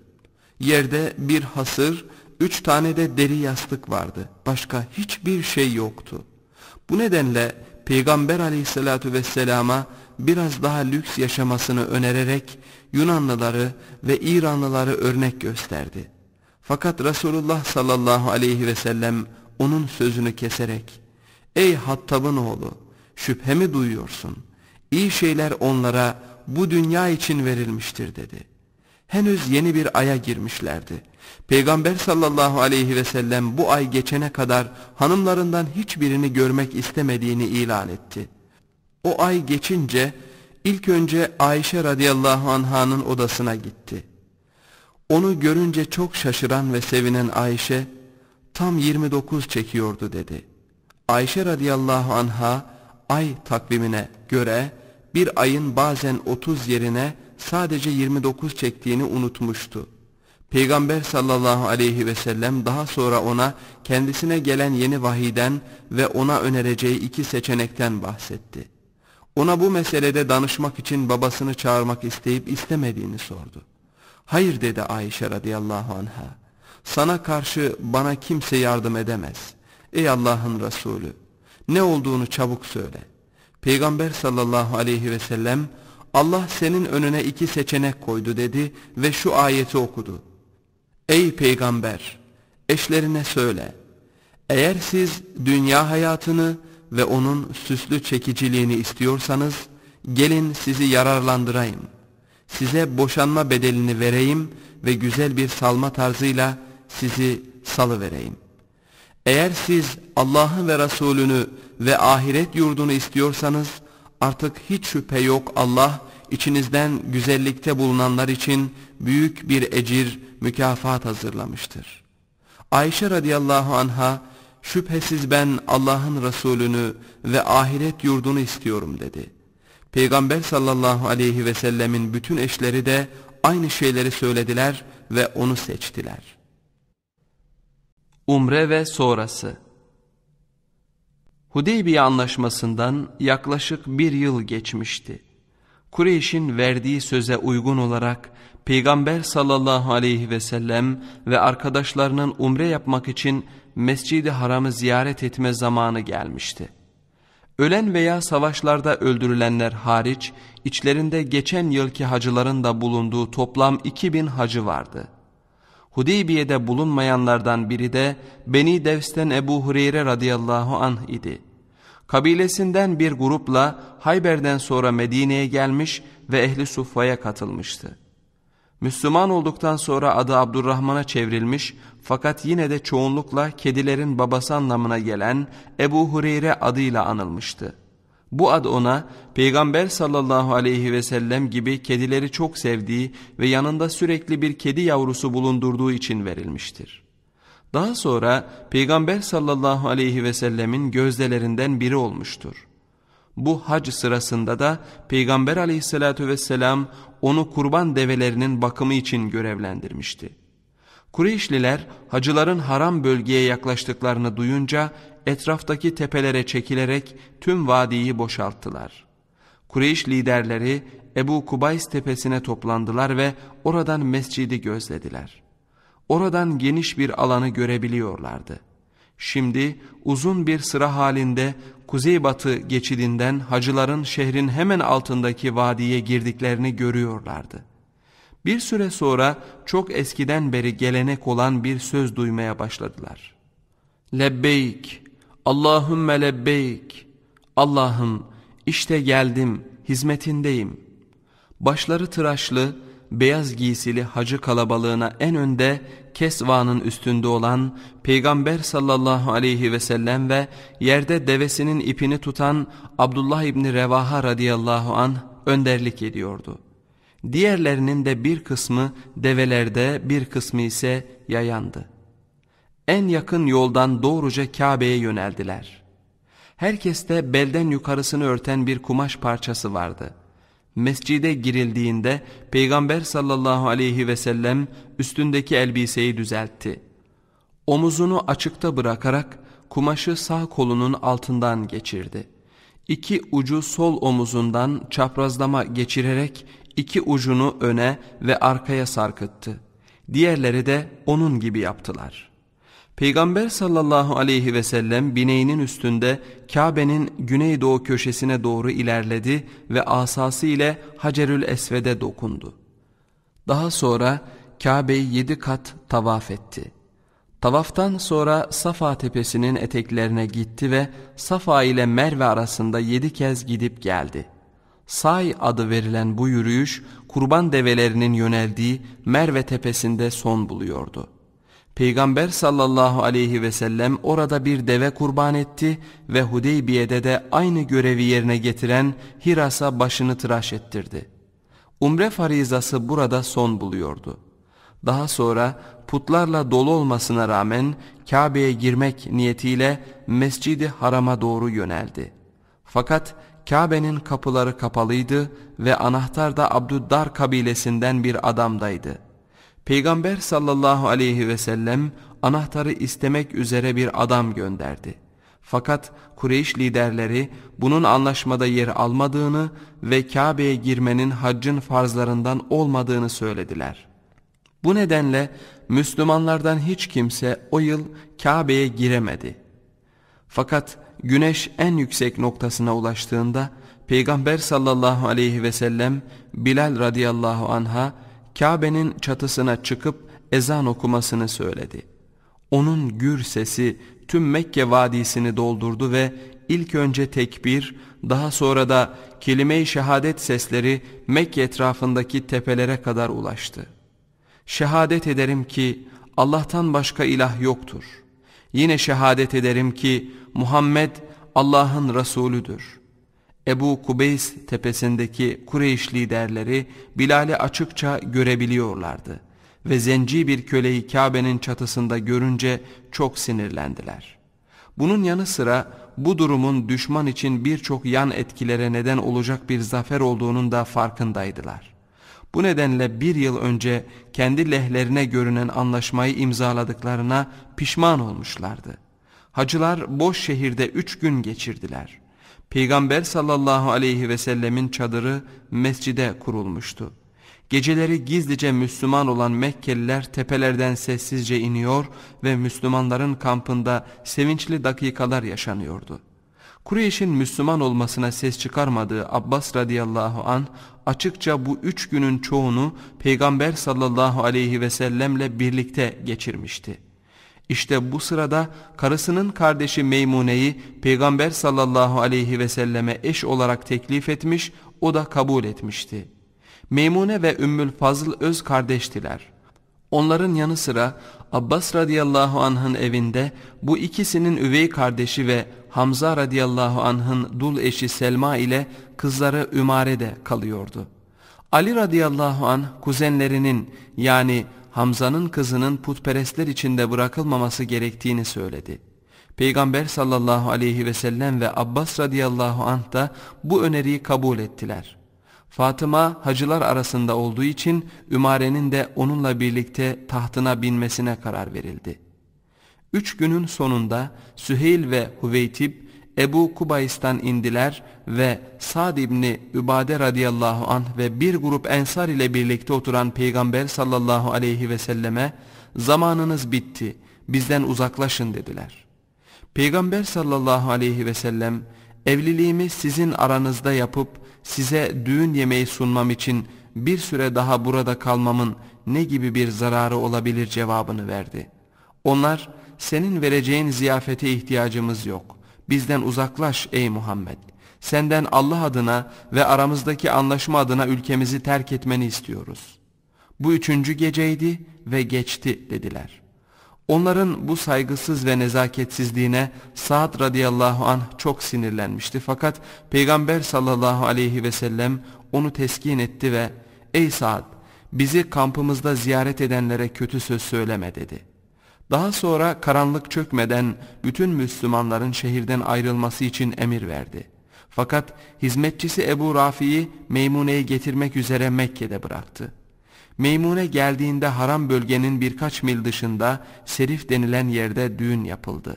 Yerde bir hasır, üç tane de deri yastık vardı. Başka hiçbir şey yoktu. Bu nedenle Peygamber aleyhissalatu vesselama biraz daha lüks yaşamasını önererek Yunanlıları ve İranlıları örnek gösterdi. Fakat Resulullah sallallahu aleyhi ve sellem onun sözünü keserek, Ey Hattab'ın oğlu! şüphe mi duyuyorsun? İyi şeyler onlara bu dünya için verilmiştir dedi. Henüz yeni bir aya girmişlerdi. Peygamber sallallahu aleyhi ve sellem bu ay geçene kadar hanımlarından hiçbirini görmek istemediğini ilan etti. O ay geçince ilk önce Ayşe radıyallahu anhanın odasına gitti. Onu görünce çok şaşıran ve sevinen Ayşe tam 29 çekiyordu dedi. Ayşe radıyallahu anha ay takvimine göre bir ayın bazen 30 yerine sadece 29 çektiğini unutmuştu. Peygamber sallallahu aleyhi ve sellem daha sonra ona kendisine gelen yeni vahiden ve ona önereceği iki seçenekten bahsetti. Ona bu meselede danışmak için babasını çağırmak isteyip istemediğini sordu. Hayır dedi Ayşe radıyallahu anha. Sana karşı bana kimse yardım edemez. Ey Allah'ın Resulü ne olduğunu çabuk söyle. Peygamber sallallahu aleyhi ve sellem Allah senin önüne iki seçenek koydu dedi ve şu ayeti okudu. Ey peygamber! Eşlerine söyle. Eğer siz dünya hayatını ve onun süslü çekiciliğini istiyorsanız gelin sizi yararlandırayım. Size boşanma bedelini vereyim ve güzel bir salma tarzıyla sizi salıvereyim. Eğer siz Allah'ı ve Resulünü ve ahiret yurdunu istiyorsanız artık hiç şüphe yok Allah içinizden güzellikte bulunanlar için büyük bir ecir, mükafat hazırlamıştır. Ayşe radıyallahu anha şüphesiz ben Allah'ın Resulünü ve ahiret yurdunu istiyorum dedi. Peygamber sallallahu aleyhi ve sellemin bütün eşleri de aynı şeyleri söylediler ve onu seçtiler. Umre ve sonrası Hudeybiye anlaşmasından yaklaşık bir yıl geçmişti. Kureyş'in verdiği söze uygun olarak Peygamber sallallahu aleyhi ve sellem ve arkadaşlarının umre yapmak için Mescid-i Haram'ı ziyaret etme zamanı gelmişti. Ölen veya savaşlarda öldürülenler hariç içlerinde geçen yılki hacıların da bulunduğu toplam 2000 hacı vardı.'' Hudeybiye'de bulunmayanlardan biri de Beni Devs'ten Ebu Hureyre radıyallahu anh idi. Kabilesinden bir grupla Hayber'den sonra Medine'ye gelmiş ve Ehli Suffa'ya katılmıştı. Müslüman olduktan sonra adı Abdurrahman'a çevrilmiş fakat yine de çoğunlukla kedilerin babası anlamına gelen Ebu Hureyre adıyla anılmıştı. Bu ad ona Peygamber sallallahu aleyhi ve sellem gibi kedileri çok sevdiği ve yanında sürekli bir kedi yavrusu bulundurduğu için verilmiştir. Daha sonra Peygamber sallallahu aleyhi ve sellemin gözdelerinden biri olmuştur. Bu hac sırasında da Peygamber aleyhissalatü vesselam onu kurban develerinin bakımı için görevlendirmişti. Kureyşliler hacıların haram bölgeye yaklaştıklarını duyunca etraftaki tepelere çekilerek tüm vadiyi boşalttılar. Kureyş liderleri Ebu Kubays tepesine toplandılar ve oradan mescidi gözlediler. Oradan geniş bir alanı görebiliyorlardı. Şimdi uzun bir sıra halinde kuzeybatı geçidinden hacıların şehrin hemen altındaki vadiye girdiklerini görüyorlardı. Bir süre sonra çok eskiden beri gelenek olan bir söz duymaya başladılar. Lebbeyk, Allahümme lebbeyk, Allah'ım işte geldim, hizmetindeyim. Başları tıraşlı, beyaz giysili hacı kalabalığına en önde kesvanın üstünde olan Peygamber sallallahu aleyhi ve sellem ve yerde devesinin ipini tutan Abdullah İbni Revaha radıyallahu an önderlik ediyordu. Diğerlerinin de bir kısmı develerde bir kısmı ise yayandı en yakın yoldan doğruca Kabe'ye yöneldiler. Herkeste belden yukarısını örten bir kumaş parçası vardı. Mescide girildiğinde Peygamber sallallahu aleyhi ve sellem üstündeki elbiseyi düzeltti. Omuzunu açıkta bırakarak kumaşı sağ kolunun altından geçirdi. İki ucu sol omuzundan çaprazlama geçirerek iki ucunu öne ve arkaya sarkıttı. Diğerleri de onun gibi yaptılar. Peygamber sallallahu aleyhi ve sellem bineğinin üstünde Kabe'nin güneydoğu köşesine doğru ilerledi ve asası ile Hacerül Esved'e dokundu. Daha sonra Kabe'yi yedi kat tavaf etti. Tavaftan sonra Safa tepesinin eteklerine gitti ve Safa ile Merve arasında yedi kez gidip geldi. Say adı verilen bu yürüyüş kurban develerinin yöneldiği Merve tepesinde son buluyordu.'' Peygamber sallallahu aleyhi ve sellem orada bir deve kurban etti ve Hudeybiye'de de aynı görevi yerine getiren Hiras'a başını tıraş ettirdi. Umre farizası burada son buluyordu. Daha sonra putlarla dolu olmasına rağmen Kabe'ye girmek niyetiyle Mescidi Haram'a doğru yöneldi. Fakat Kabe'nin kapıları kapalıydı ve anahtar da Abdüddar kabilesinden bir adamdaydı. Peygamber sallallahu aleyhi ve sellem anahtarı istemek üzere bir adam gönderdi. Fakat Kureyş liderleri bunun anlaşmada yer almadığını ve Kabe'ye girmenin haccın farzlarından olmadığını söylediler. Bu nedenle Müslümanlardan hiç kimse o yıl Kabe'ye giremedi. Fakat güneş en yüksek noktasına ulaştığında Peygamber sallallahu aleyhi ve sellem Bilal radıyallahu anha Kabe'nin çatısına çıkıp ezan okumasını söyledi. Onun gür sesi tüm Mekke vadisini doldurdu ve ilk önce tekbir, daha sonra da kelime-i şehadet sesleri Mekke etrafındaki tepelere kadar ulaştı. Şehadet ederim ki Allah'tan başka ilah yoktur. Yine şehadet ederim ki Muhammed Allah'ın Resulüdür.'' Ebu Kubeys tepesindeki Kureyş liderleri Bilal'i açıkça görebiliyorlardı ve zenci bir köleyi Kabe'nin çatısında görünce çok sinirlendiler. Bunun yanı sıra bu durumun düşman için birçok yan etkilere neden olacak bir zafer olduğunun da farkındaydılar. Bu nedenle bir yıl önce kendi lehlerine görünen anlaşmayı imzaladıklarına pişman olmuşlardı. Hacılar boş şehirde üç gün geçirdiler.'' Peygamber sallallahu aleyhi ve sellemin çadırı mescide kurulmuştu. Geceleri gizlice Müslüman olan Mekkeliler tepelerden sessizce iniyor ve Müslümanların kampında sevinçli dakikalar yaşanıyordu. Kureyş'in Müslüman olmasına ses çıkarmadığı Abbas radıyallahu an açıkça bu üç günün çoğunu Peygamber sallallahu aleyhi ve sellemle birlikte geçirmişti. İşte bu sırada karısının kardeşi Meymune'yi Peygamber sallallahu aleyhi ve selleme eş olarak teklif etmiş, o da kabul etmişti. Meymune ve Ümmül Fazıl öz kardeştiler. Onların yanı sıra Abbas radıyallahu anh'ın evinde bu ikisinin üvey kardeşi ve Hamza radıyallahu anh'ın dul eşi Selma ile kızları Ümare kalıyordu. Ali radıyallahu an kuzenlerinin yani Hamza'nın kızının putperestler içinde bırakılmaması gerektiğini söyledi. Peygamber sallallahu aleyhi ve sellem ve Abbas radıyallahu anh da bu öneriyi kabul ettiler. Fatıma hacılar arasında olduğu için Ümare'nin de onunla birlikte tahtına binmesine karar verildi. Üç günün sonunda Süheyl ve Hüveytib Ebu Kubays'tan indiler ve Sad ibni Übade radıyallahu anh ve bir grup ensar ile birlikte oturan Peygamber sallallahu aleyhi ve selleme zamanınız bitti bizden uzaklaşın dediler. Peygamber sallallahu aleyhi ve sellem evliliğimi sizin aranızda yapıp size düğün yemeği sunmam için bir süre daha burada kalmamın ne gibi bir zararı olabilir cevabını verdi. Onlar senin vereceğin ziyafete ihtiyacımız yok bizden uzaklaş ey Muhammed. Senden Allah adına ve aramızdaki anlaşma adına ülkemizi terk etmeni istiyoruz. Bu üçüncü geceydi ve geçti dediler. Onların bu saygısız ve nezaketsizliğine Sa'd radıyallahu anh çok sinirlenmişti. Fakat Peygamber sallallahu aleyhi ve sellem onu teskin etti ve ''Ey Sa'd bizi kampımızda ziyaret edenlere kötü söz söyleme.'' dedi. Daha sonra karanlık çökmeden bütün Müslümanların şehirden ayrılması için emir verdi. Fakat hizmetçisi Ebu Rafi'yi Meymune'yi getirmek üzere Mekke'de bıraktı. Meymune geldiğinde haram bölgenin birkaç mil dışında Serif denilen yerde düğün yapıldı.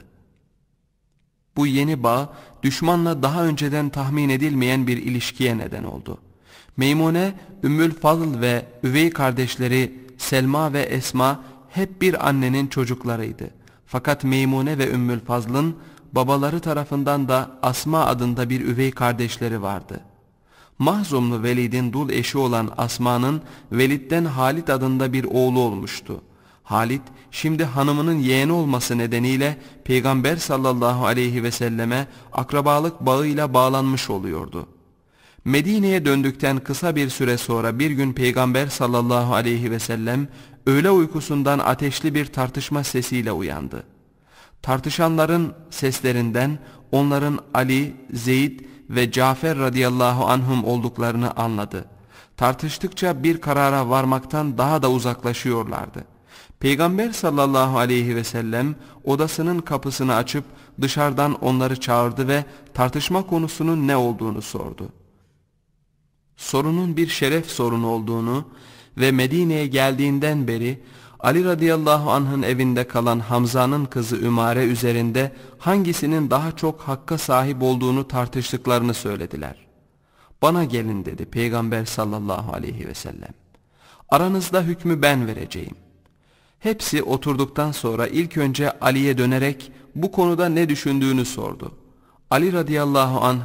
Bu yeni bağ düşmanla daha önceden tahmin edilmeyen bir ilişkiye neden oldu. Meymune, Ümmül Fadıl ve üvey kardeşleri Selma ve Esma hep bir annenin çocuklarıydı. Fakat Meymune ve Ümmül Fazl'ın babaları tarafından da Asma adında bir üvey kardeşleri vardı. Mahzumlu Velid'in dul eşi olan Asma'nın Velid'den Halit adında bir oğlu olmuştu. Halit şimdi hanımının yeğeni olması nedeniyle Peygamber sallallahu aleyhi ve selleme akrabalık bağıyla bağlanmış oluyordu. Medine'ye döndükten kısa bir süre sonra bir gün Peygamber sallallahu aleyhi ve sellem öğle uykusundan ateşli bir tartışma sesiyle uyandı. Tartışanların seslerinden onların Ali, Zeyd ve Cafer radıyallahu anhum olduklarını anladı. Tartıştıkça bir karara varmaktan daha da uzaklaşıyorlardı. Peygamber sallallahu aleyhi ve sellem odasının kapısını açıp dışarıdan onları çağırdı ve tartışma konusunun ne olduğunu sordu. Sorunun bir şeref sorunu olduğunu, ve Medine'ye geldiğinden beri Ali radıyallahu anh'ın evinde kalan Hamza'nın kızı Ümare üzerinde hangisinin daha çok hakka sahip olduğunu tartıştıklarını söylediler. Bana gelin dedi Peygamber sallallahu aleyhi ve sellem. Aranızda hükmü ben vereceğim. Hepsi oturduktan sonra ilk önce Ali'ye dönerek bu konuda ne düşündüğünü sordu. Ali radıyallahu anh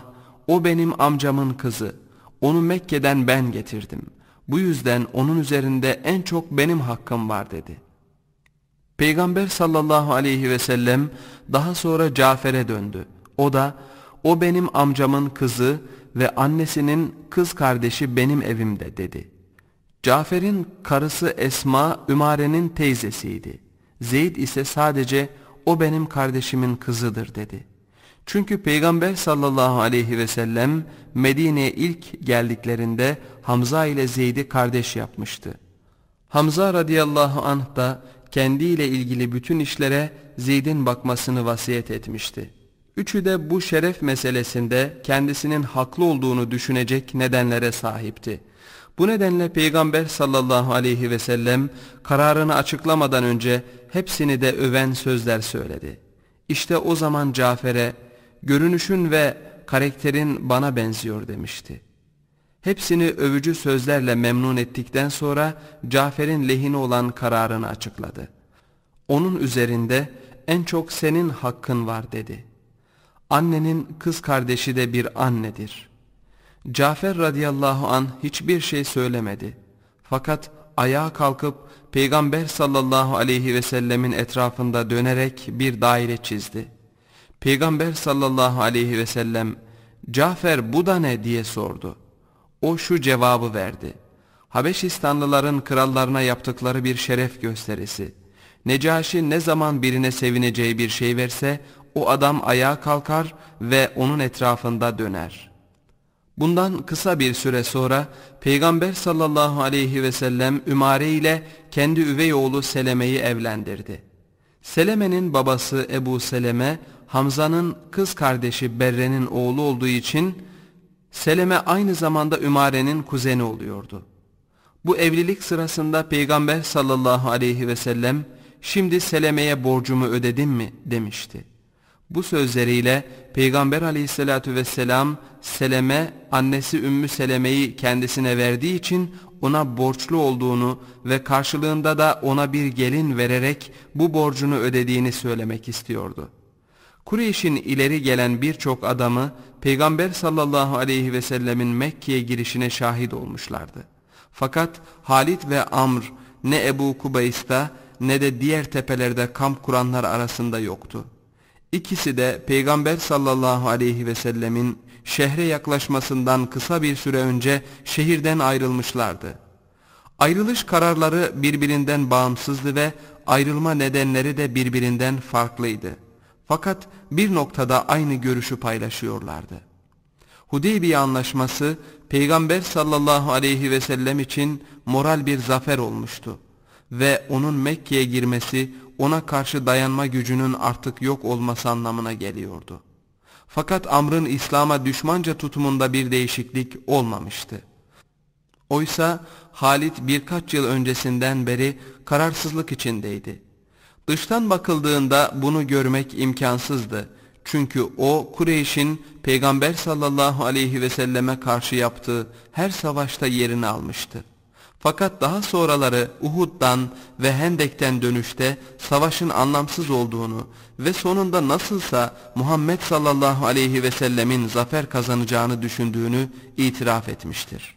o benim amcamın kızı. Onu Mekke'den ben getirdim.'' Bu yüzden onun üzerinde en çok benim hakkım var dedi. Peygamber sallallahu aleyhi ve sellem daha sonra Cafer'e döndü. O da o benim amcamın kızı ve annesinin kız kardeşi benim evimde dedi. Cafer'in karısı Esma Ümare'nin teyzesiydi. Zeyd ise sadece o benim kardeşimin kızıdır dedi.'' Çünkü Peygamber sallallahu aleyhi ve sellem Medine'ye ilk geldiklerinde Hamza ile Zeyd'i kardeş yapmıştı. Hamza radıyallahu anh da kendiyle ilgili bütün işlere Zeyd'in bakmasını vasiyet etmişti. Üçü de bu şeref meselesinde kendisinin haklı olduğunu düşünecek nedenlere sahipti. Bu nedenle Peygamber sallallahu aleyhi ve sellem kararını açıklamadan önce hepsini de öven sözler söyledi. İşte o zaman Cafer'e görünüşün ve karakterin bana benziyor demişti. Hepsini övücü sözlerle memnun ettikten sonra Cafer'in lehine olan kararını açıkladı. Onun üzerinde en çok senin hakkın var dedi. Annenin kız kardeşi de bir annedir. Cafer radıyallahu an hiçbir şey söylemedi. Fakat ayağa kalkıp Peygamber sallallahu aleyhi ve sellemin etrafında dönerek bir daire çizdi. Peygamber sallallahu aleyhi ve sellem Cafer bu da ne diye sordu. O şu cevabı verdi. Habeşistanlıların krallarına yaptıkları bir şeref gösterisi. Necaşi ne zaman birine sevineceği bir şey verse o adam ayağa kalkar ve onun etrafında döner. Bundan kısa bir süre sonra Peygamber sallallahu aleyhi ve sellem Ümare ile kendi üvey oğlu Seleme'yi evlendirdi. Seleme'nin babası Ebu Seleme Hamza'nın kız kardeşi Berre'nin oğlu olduğu için Seleme aynı zamanda Ümare'nin kuzeni oluyordu. Bu evlilik sırasında Peygamber sallallahu aleyhi ve sellem şimdi Seleme'ye borcumu ödedim mi demişti. Bu sözleriyle Peygamber aleyhissalatü vesselam Seleme annesi Ümmü Seleme'yi kendisine verdiği için ona borçlu olduğunu ve karşılığında da ona bir gelin vererek bu borcunu ödediğini söylemek istiyordu. Kureyş'in ileri gelen birçok adamı Peygamber sallallahu aleyhi ve sellemin Mekke'ye girişine şahit olmuşlardı. Fakat Halit ve Amr ne Ebu Kubays'ta ne de diğer tepelerde kamp kuranlar arasında yoktu. İkisi de Peygamber sallallahu aleyhi ve sellemin şehre yaklaşmasından kısa bir süre önce şehirden ayrılmışlardı. Ayrılış kararları birbirinden bağımsızdı ve ayrılma nedenleri de birbirinden farklıydı. Fakat bir noktada aynı görüşü paylaşıyorlardı. Hudeybiye anlaşması Peygamber sallallahu aleyhi ve sellem için moral bir zafer olmuştu ve onun Mekke'ye girmesi ona karşı dayanma gücünün artık yok olması anlamına geliyordu. Fakat Amr'ın İslam'a düşmanca tutumunda bir değişiklik olmamıştı. Oysa Halit birkaç yıl öncesinden beri kararsızlık içindeydi. Dıştan bakıldığında bunu görmek imkansızdı. Çünkü o Kureyş'in Peygamber sallallahu aleyhi ve selleme karşı yaptığı her savaşta yerini almıştı. Fakat daha sonraları Uhud'dan ve Hendek'ten dönüşte savaşın anlamsız olduğunu ve sonunda nasılsa Muhammed sallallahu aleyhi ve sellemin zafer kazanacağını düşündüğünü itiraf etmiştir.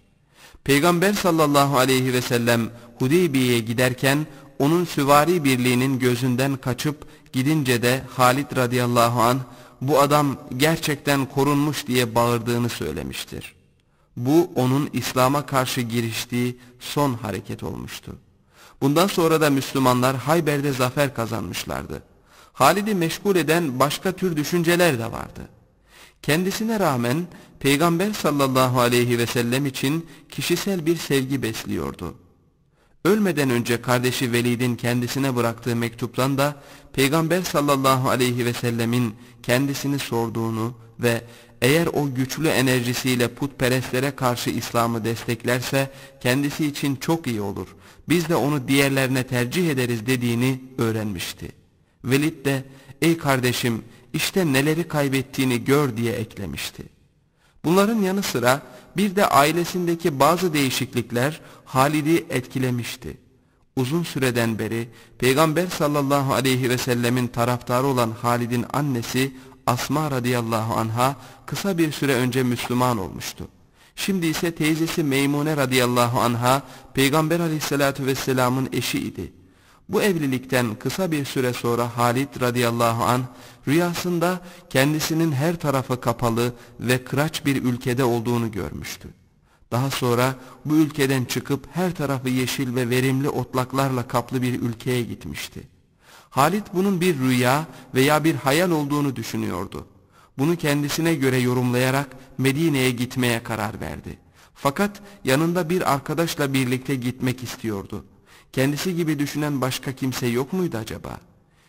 Peygamber sallallahu aleyhi ve sellem Hudeybiye'ye giderken onun süvari birliğinin gözünden kaçıp gidince de Halid radıyallahu an bu adam gerçekten korunmuş diye bağırdığını söylemiştir. Bu onun İslam'a karşı giriştiği son hareket olmuştu. Bundan sonra da Müslümanlar Hayber'de zafer kazanmışlardı. Halid'i meşgul eden başka tür düşünceler de vardı. Kendisine rağmen Peygamber sallallahu aleyhi ve sellem için kişisel bir sevgi besliyordu.'' Ölmeden önce kardeşi Velid'in kendisine bıraktığı mektuptan da Peygamber sallallahu aleyhi ve sellemin kendisini sorduğunu ve eğer o güçlü enerjisiyle putperestlere karşı İslam'ı desteklerse kendisi için çok iyi olur. Biz de onu diğerlerine tercih ederiz dediğini öğrenmişti. Velid de ey kardeşim işte neleri kaybettiğini gör diye eklemişti. Bunların yanı sıra bir de ailesindeki bazı değişiklikler Halid'i etkilemişti. Uzun süreden beri Peygamber sallallahu aleyhi ve sellemin taraftarı olan Halid'in annesi Asma radıyallahu anha kısa bir süre önce Müslüman olmuştu. Şimdi ise teyzesi Meymune radıyallahu anha Peygamber aleyhissalatü vesselamın eşi idi. Bu evlilikten kısa bir süre sonra Halid radıyallahu an rüyasında kendisinin her tarafı kapalı ve kıraç bir ülkede olduğunu görmüştü. Daha sonra bu ülkeden çıkıp her tarafı yeşil ve verimli otlaklarla kaplı bir ülkeye gitmişti. Halid bunun bir rüya veya bir hayal olduğunu düşünüyordu. Bunu kendisine göre yorumlayarak Medine'ye gitmeye karar verdi. Fakat yanında bir arkadaşla birlikte gitmek istiyordu.'' Kendisi gibi düşünen başka kimse yok muydu acaba?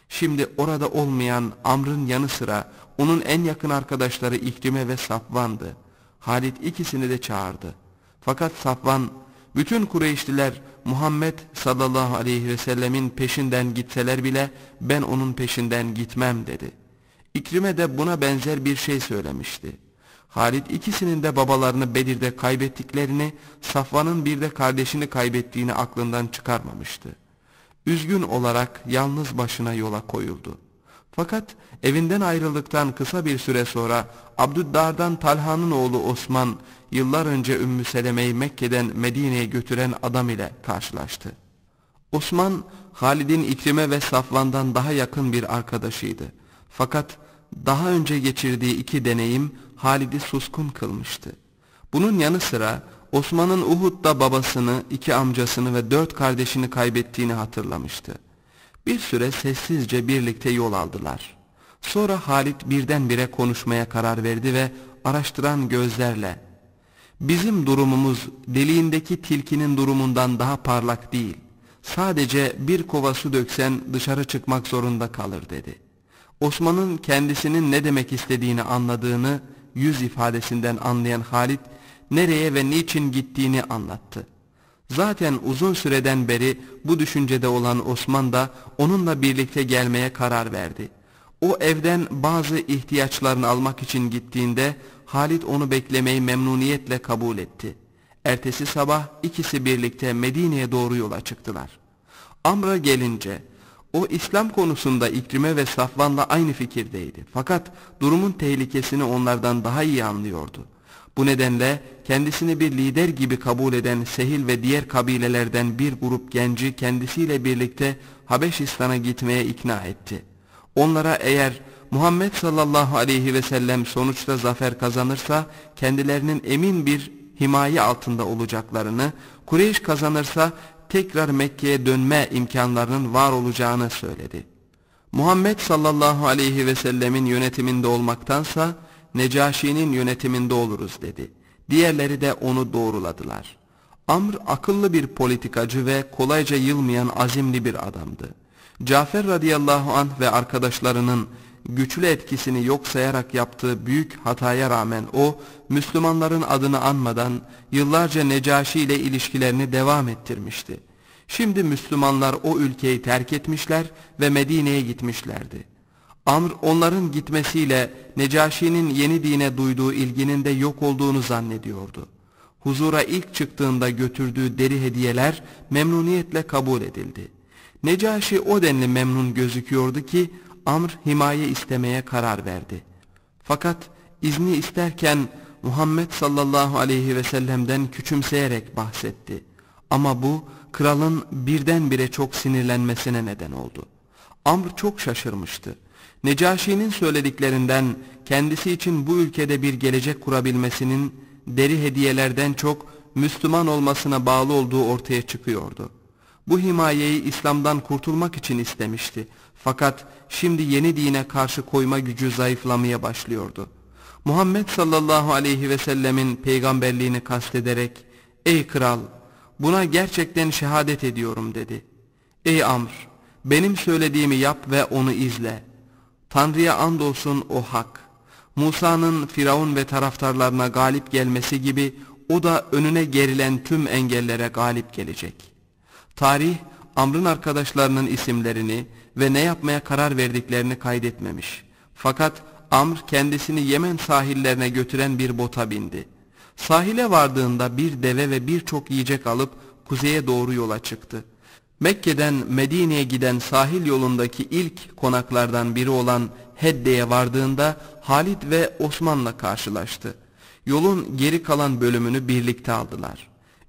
Şimdi orada olmayan Amr'ın yanı sıra onun en yakın arkadaşları İkrime ve Sapvan'dı. Halit ikisini de çağırdı. Fakat Sapvan, bütün Kureyşliler Muhammed sallallahu aleyhi ve sellemin peşinden gitseler bile ben onun peşinden gitmem dedi. İkrime de buna benzer bir şey söylemişti. Halid ikisinin de babalarını Bedir'de kaybettiklerini, Safvan'ın bir de kardeşini kaybettiğini aklından çıkarmamıştı. Üzgün olarak yalnız başına yola koyuldu. Fakat evinden ayrıldıktan kısa bir süre sonra Abdüddar'dan Talha'nın oğlu Osman, yıllar önce Ümmü Seleme'yi Mekke'den Medine'ye götüren adam ile karşılaştı. Osman, Halid'in İkrim'e ve Safvan'dan daha yakın bir arkadaşıydı. Fakat daha önce geçirdiği iki deneyim Halid'i suskun kılmıştı. Bunun yanı sıra Osman'ın Uhud'da babasını, iki amcasını ve dört kardeşini kaybettiğini hatırlamıştı. Bir süre sessizce birlikte yol aldılar. Sonra Halit birdenbire konuşmaya karar verdi ve araştıran gözlerle ''Bizim durumumuz deliğindeki tilkinin durumundan daha parlak değil. Sadece bir kova su döksen dışarı çıkmak zorunda kalır.'' dedi. Osman'ın kendisinin ne demek istediğini anladığını yüz ifadesinden anlayan Halit nereye ve niçin gittiğini anlattı. Zaten uzun süreden beri bu düşüncede olan Osman da onunla birlikte gelmeye karar verdi. O evden bazı ihtiyaçlarını almak için gittiğinde Halit onu beklemeyi memnuniyetle kabul etti. Ertesi sabah ikisi birlikte Medine'ye doğru yola çıktılar. Amr'a gelince o İslam konusunda İkrime ve Safvan'la aynı fikirdeydi. Fakat durumun tehlikesini onlardan daha iyi anlıyordu. Bu nedenle kendisini bir lider gibi kabul eden Sehil ve diğer kabilelerden bir grup genci kendisiyle birlikte Habeşistan'a gitmeye ikna etti. Onlara eğer Muhammed sallallahu aleyhi ve sellem sonuçta zafer kazanırsa kendilerinin emin bir himaye altında olacaklarını, Kureyş kazanırsa tekrar Mekke'ye dönme imkanlarının var olacağını söyledi. Muhammed sallallahu aleyhi ve sellemin yönetiminde olmaktansa Necaşi'nin yönetiminde oluruz dedi. Diğerleri de onu doğruladılar. Amr akıllı bir politikacı ve kolayca yılmayan azimli bir adamdı. Cafer radıyallahu anh ve arkadaşlarının güçlü etkisini yok sayarak yaptığı büyük hataya rağmen o, Müslümanların adını anmadan yıllarca Necaşi ile ilişkilerini devam ettirmişti. Şimdi Müslümanlar o ülkeyi terk etmişler ve Medine'ye gitmişlerdi. Amr onların gitmesiyle Necaşi'nin yeni dine duyduğu ilginin de yok olduğunu zannediyordu. Huzura ilk çıktığında götürdüğü deri hediyeler memnuniyetle kabul edildi. Necaşi o denli memnun gözüküyordu ki Amr himaye istemeye karar verdi. Fakat izni isterken Muhammed sallallahu aleyhi ve sellem'den küçümseyerek bahsetti. Ama bu kralın birdenbire çok sinirlenmesine neden oldu. Amr çok şaşırmıştı. Necaşi'nin söylediklerinden kendisi için bu ülkede bir gelecek kurabilmesinin deri hediyelerden çok Müslüman olmasına bağlı olduğu ortaya çıkıyordu bu himayeyi İslam'dan kurtulmak için istemişti. Fakat şimdi yeni dine karşı koyma gücü zayıflamaya başlıyordu. Muhammed sallallahu aleyhi ve sellemin peygamberliğini kastederek, ''Ey kral, buna gerçekten şehadet ediyorum.'' dedi. ''Ey Amr, benim söylediğimi yap ve onu izle. Tanrı'ya andolsun o hak. Musa'nın Firavun ve taraftarlarına galip gelmesi gibi o da önüne gerilen tüm engellere galip gelecek.'' Tarih Amr'ın arkadaşlarının isimlerini ve ne yapmaya karar verdiklerini kaydetmemiş. Fakat Amr kendisini Yemen sahillerine götüren bir bota bindi. Sahile vardığında bir deve ve birçok yiyecek alıp kuzeye doğru yola çıktı. Mekke'den Medine'ye giden sahil yolundaki ilk konaklardan biri olan Hedde'ye vardığında Halid ve Osman'la karşılaştı. Yolun geri kalan bölümünü birlikte aldılar.''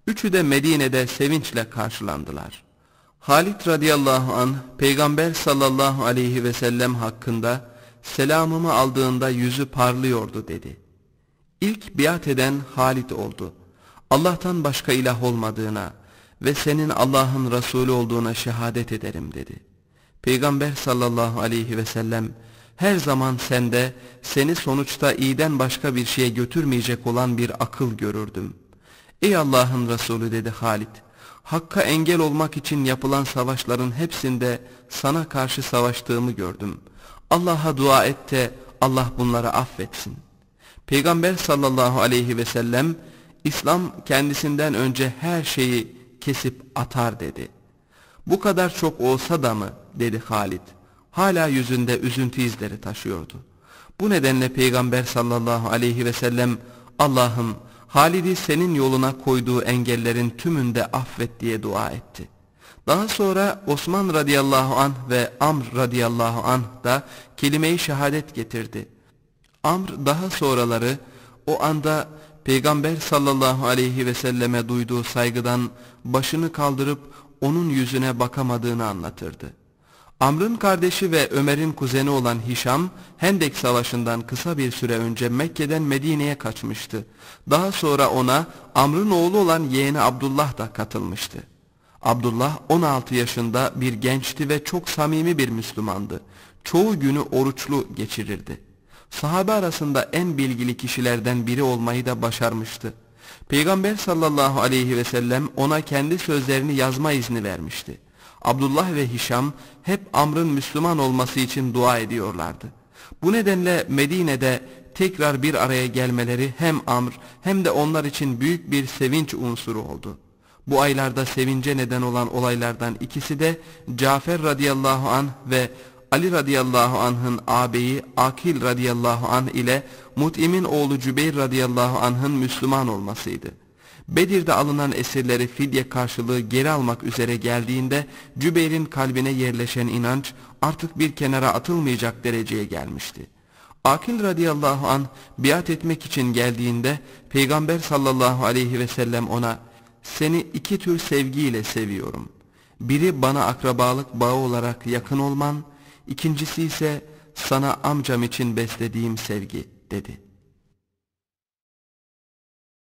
Üçü de Medine'de sevinçle karşılandılar. Halit radıyallahu an peygamber sallallahu aleyhi ve sellem hakkında selamımı aldığında yüzü parlıyordu dedi. İlk biat eden Halit oldu. Allah'tan başka ilah olmadığına ve senin Allah'ın Resulü olduğuna şehadet ederim dedi. Peygamber sallallahu aleyhi ve sellem her zaman sende seni sonuçta iyiden başka bir şeye götürmeyecek olan bir akıl görürdüm.'' Ey Allah'ın Resulü dedi Halit, Hakka engel olmak için yapılan savaşların hepsinde sana karşı savaştığımı gördüm. Allah'a dua et de Allah bunları affetsin. Peygamber sallallahu aleyhi ve sellem İslam kendisinden önce her şeyi kesip atar dedi. Bu kadar çok olsa da mı dedi Halit, Hala yüzünde üzüntü izleri taşıyordu. Bu nedenle Peygamber sallallahu aleyhi ve sellem Allah'ım Halid'i senin yoluna koyduğu engellerin tümünde affet diye dua etti. Daha sonra Osman radıyallahu an ve Amr radıyallahu an da kelime-i şehadet getirdi. Amr daha sonraları o anda Peygamber sallallahu aleyhi ve selleme duyduğu saygıdan başını kaldırıp onun yüzüne bakamadığını anlatırdı. Amr'ın kardeşi ve Ömer'in kuzeni olan Hişam, Hendek Savaşı'ndan kısa bir süre önce Mekke'den Medine'ye kaçmıştı. Daha sonra ona Amr'ın oğlu olan yeğeni Abdullah da katılmıştı. Abdullah 16 yaşında bir gençti ve çok samimi bir Müslümandı. Çoğu günü oruçlu geçirirdi. Sahabe arasında en bilgili kişilerden biri olmayı da başarmıştı. Peygamber sallallahu aleyhi ve sellem ona kendi sözlerini yazma izni vermişti. Abdullah ve Hişam hep Amr'ın Müslüman olması için dua ediyorlardı. Bu nedenle Medine'de tekrar bir araya gelmeleri hem Amr hem de onlar için büyük bir sevinç unsuru oldu. Bu aylarda sevince neden olan olaylardan ikisi de Cafer radıyallahu anh ve Ali radıyallahu anh'ın ağabeyi Akil radıyallahu anh ile Mut'im'in oğlu Cübeyr radıyallahu anh'ın Müslüman olmasıydı. Bedir'de alınan esirleri fidye karşılığı geri almak üzere geldiğinde Cübeyr'in kalbine yerleşen inanç artık bir kenara atılmayacak dereceye gelmişti. Akil radıyallahu an biat etmek için geldiğinde Peygamber sallallahu aleyhi ve sellem ona seni iki tür sevgiyle seviyorum. Biri bana akrabalık bağı olarak yakın olman, ikincisi ise sana amcam için beslediğim sevgi dedi.''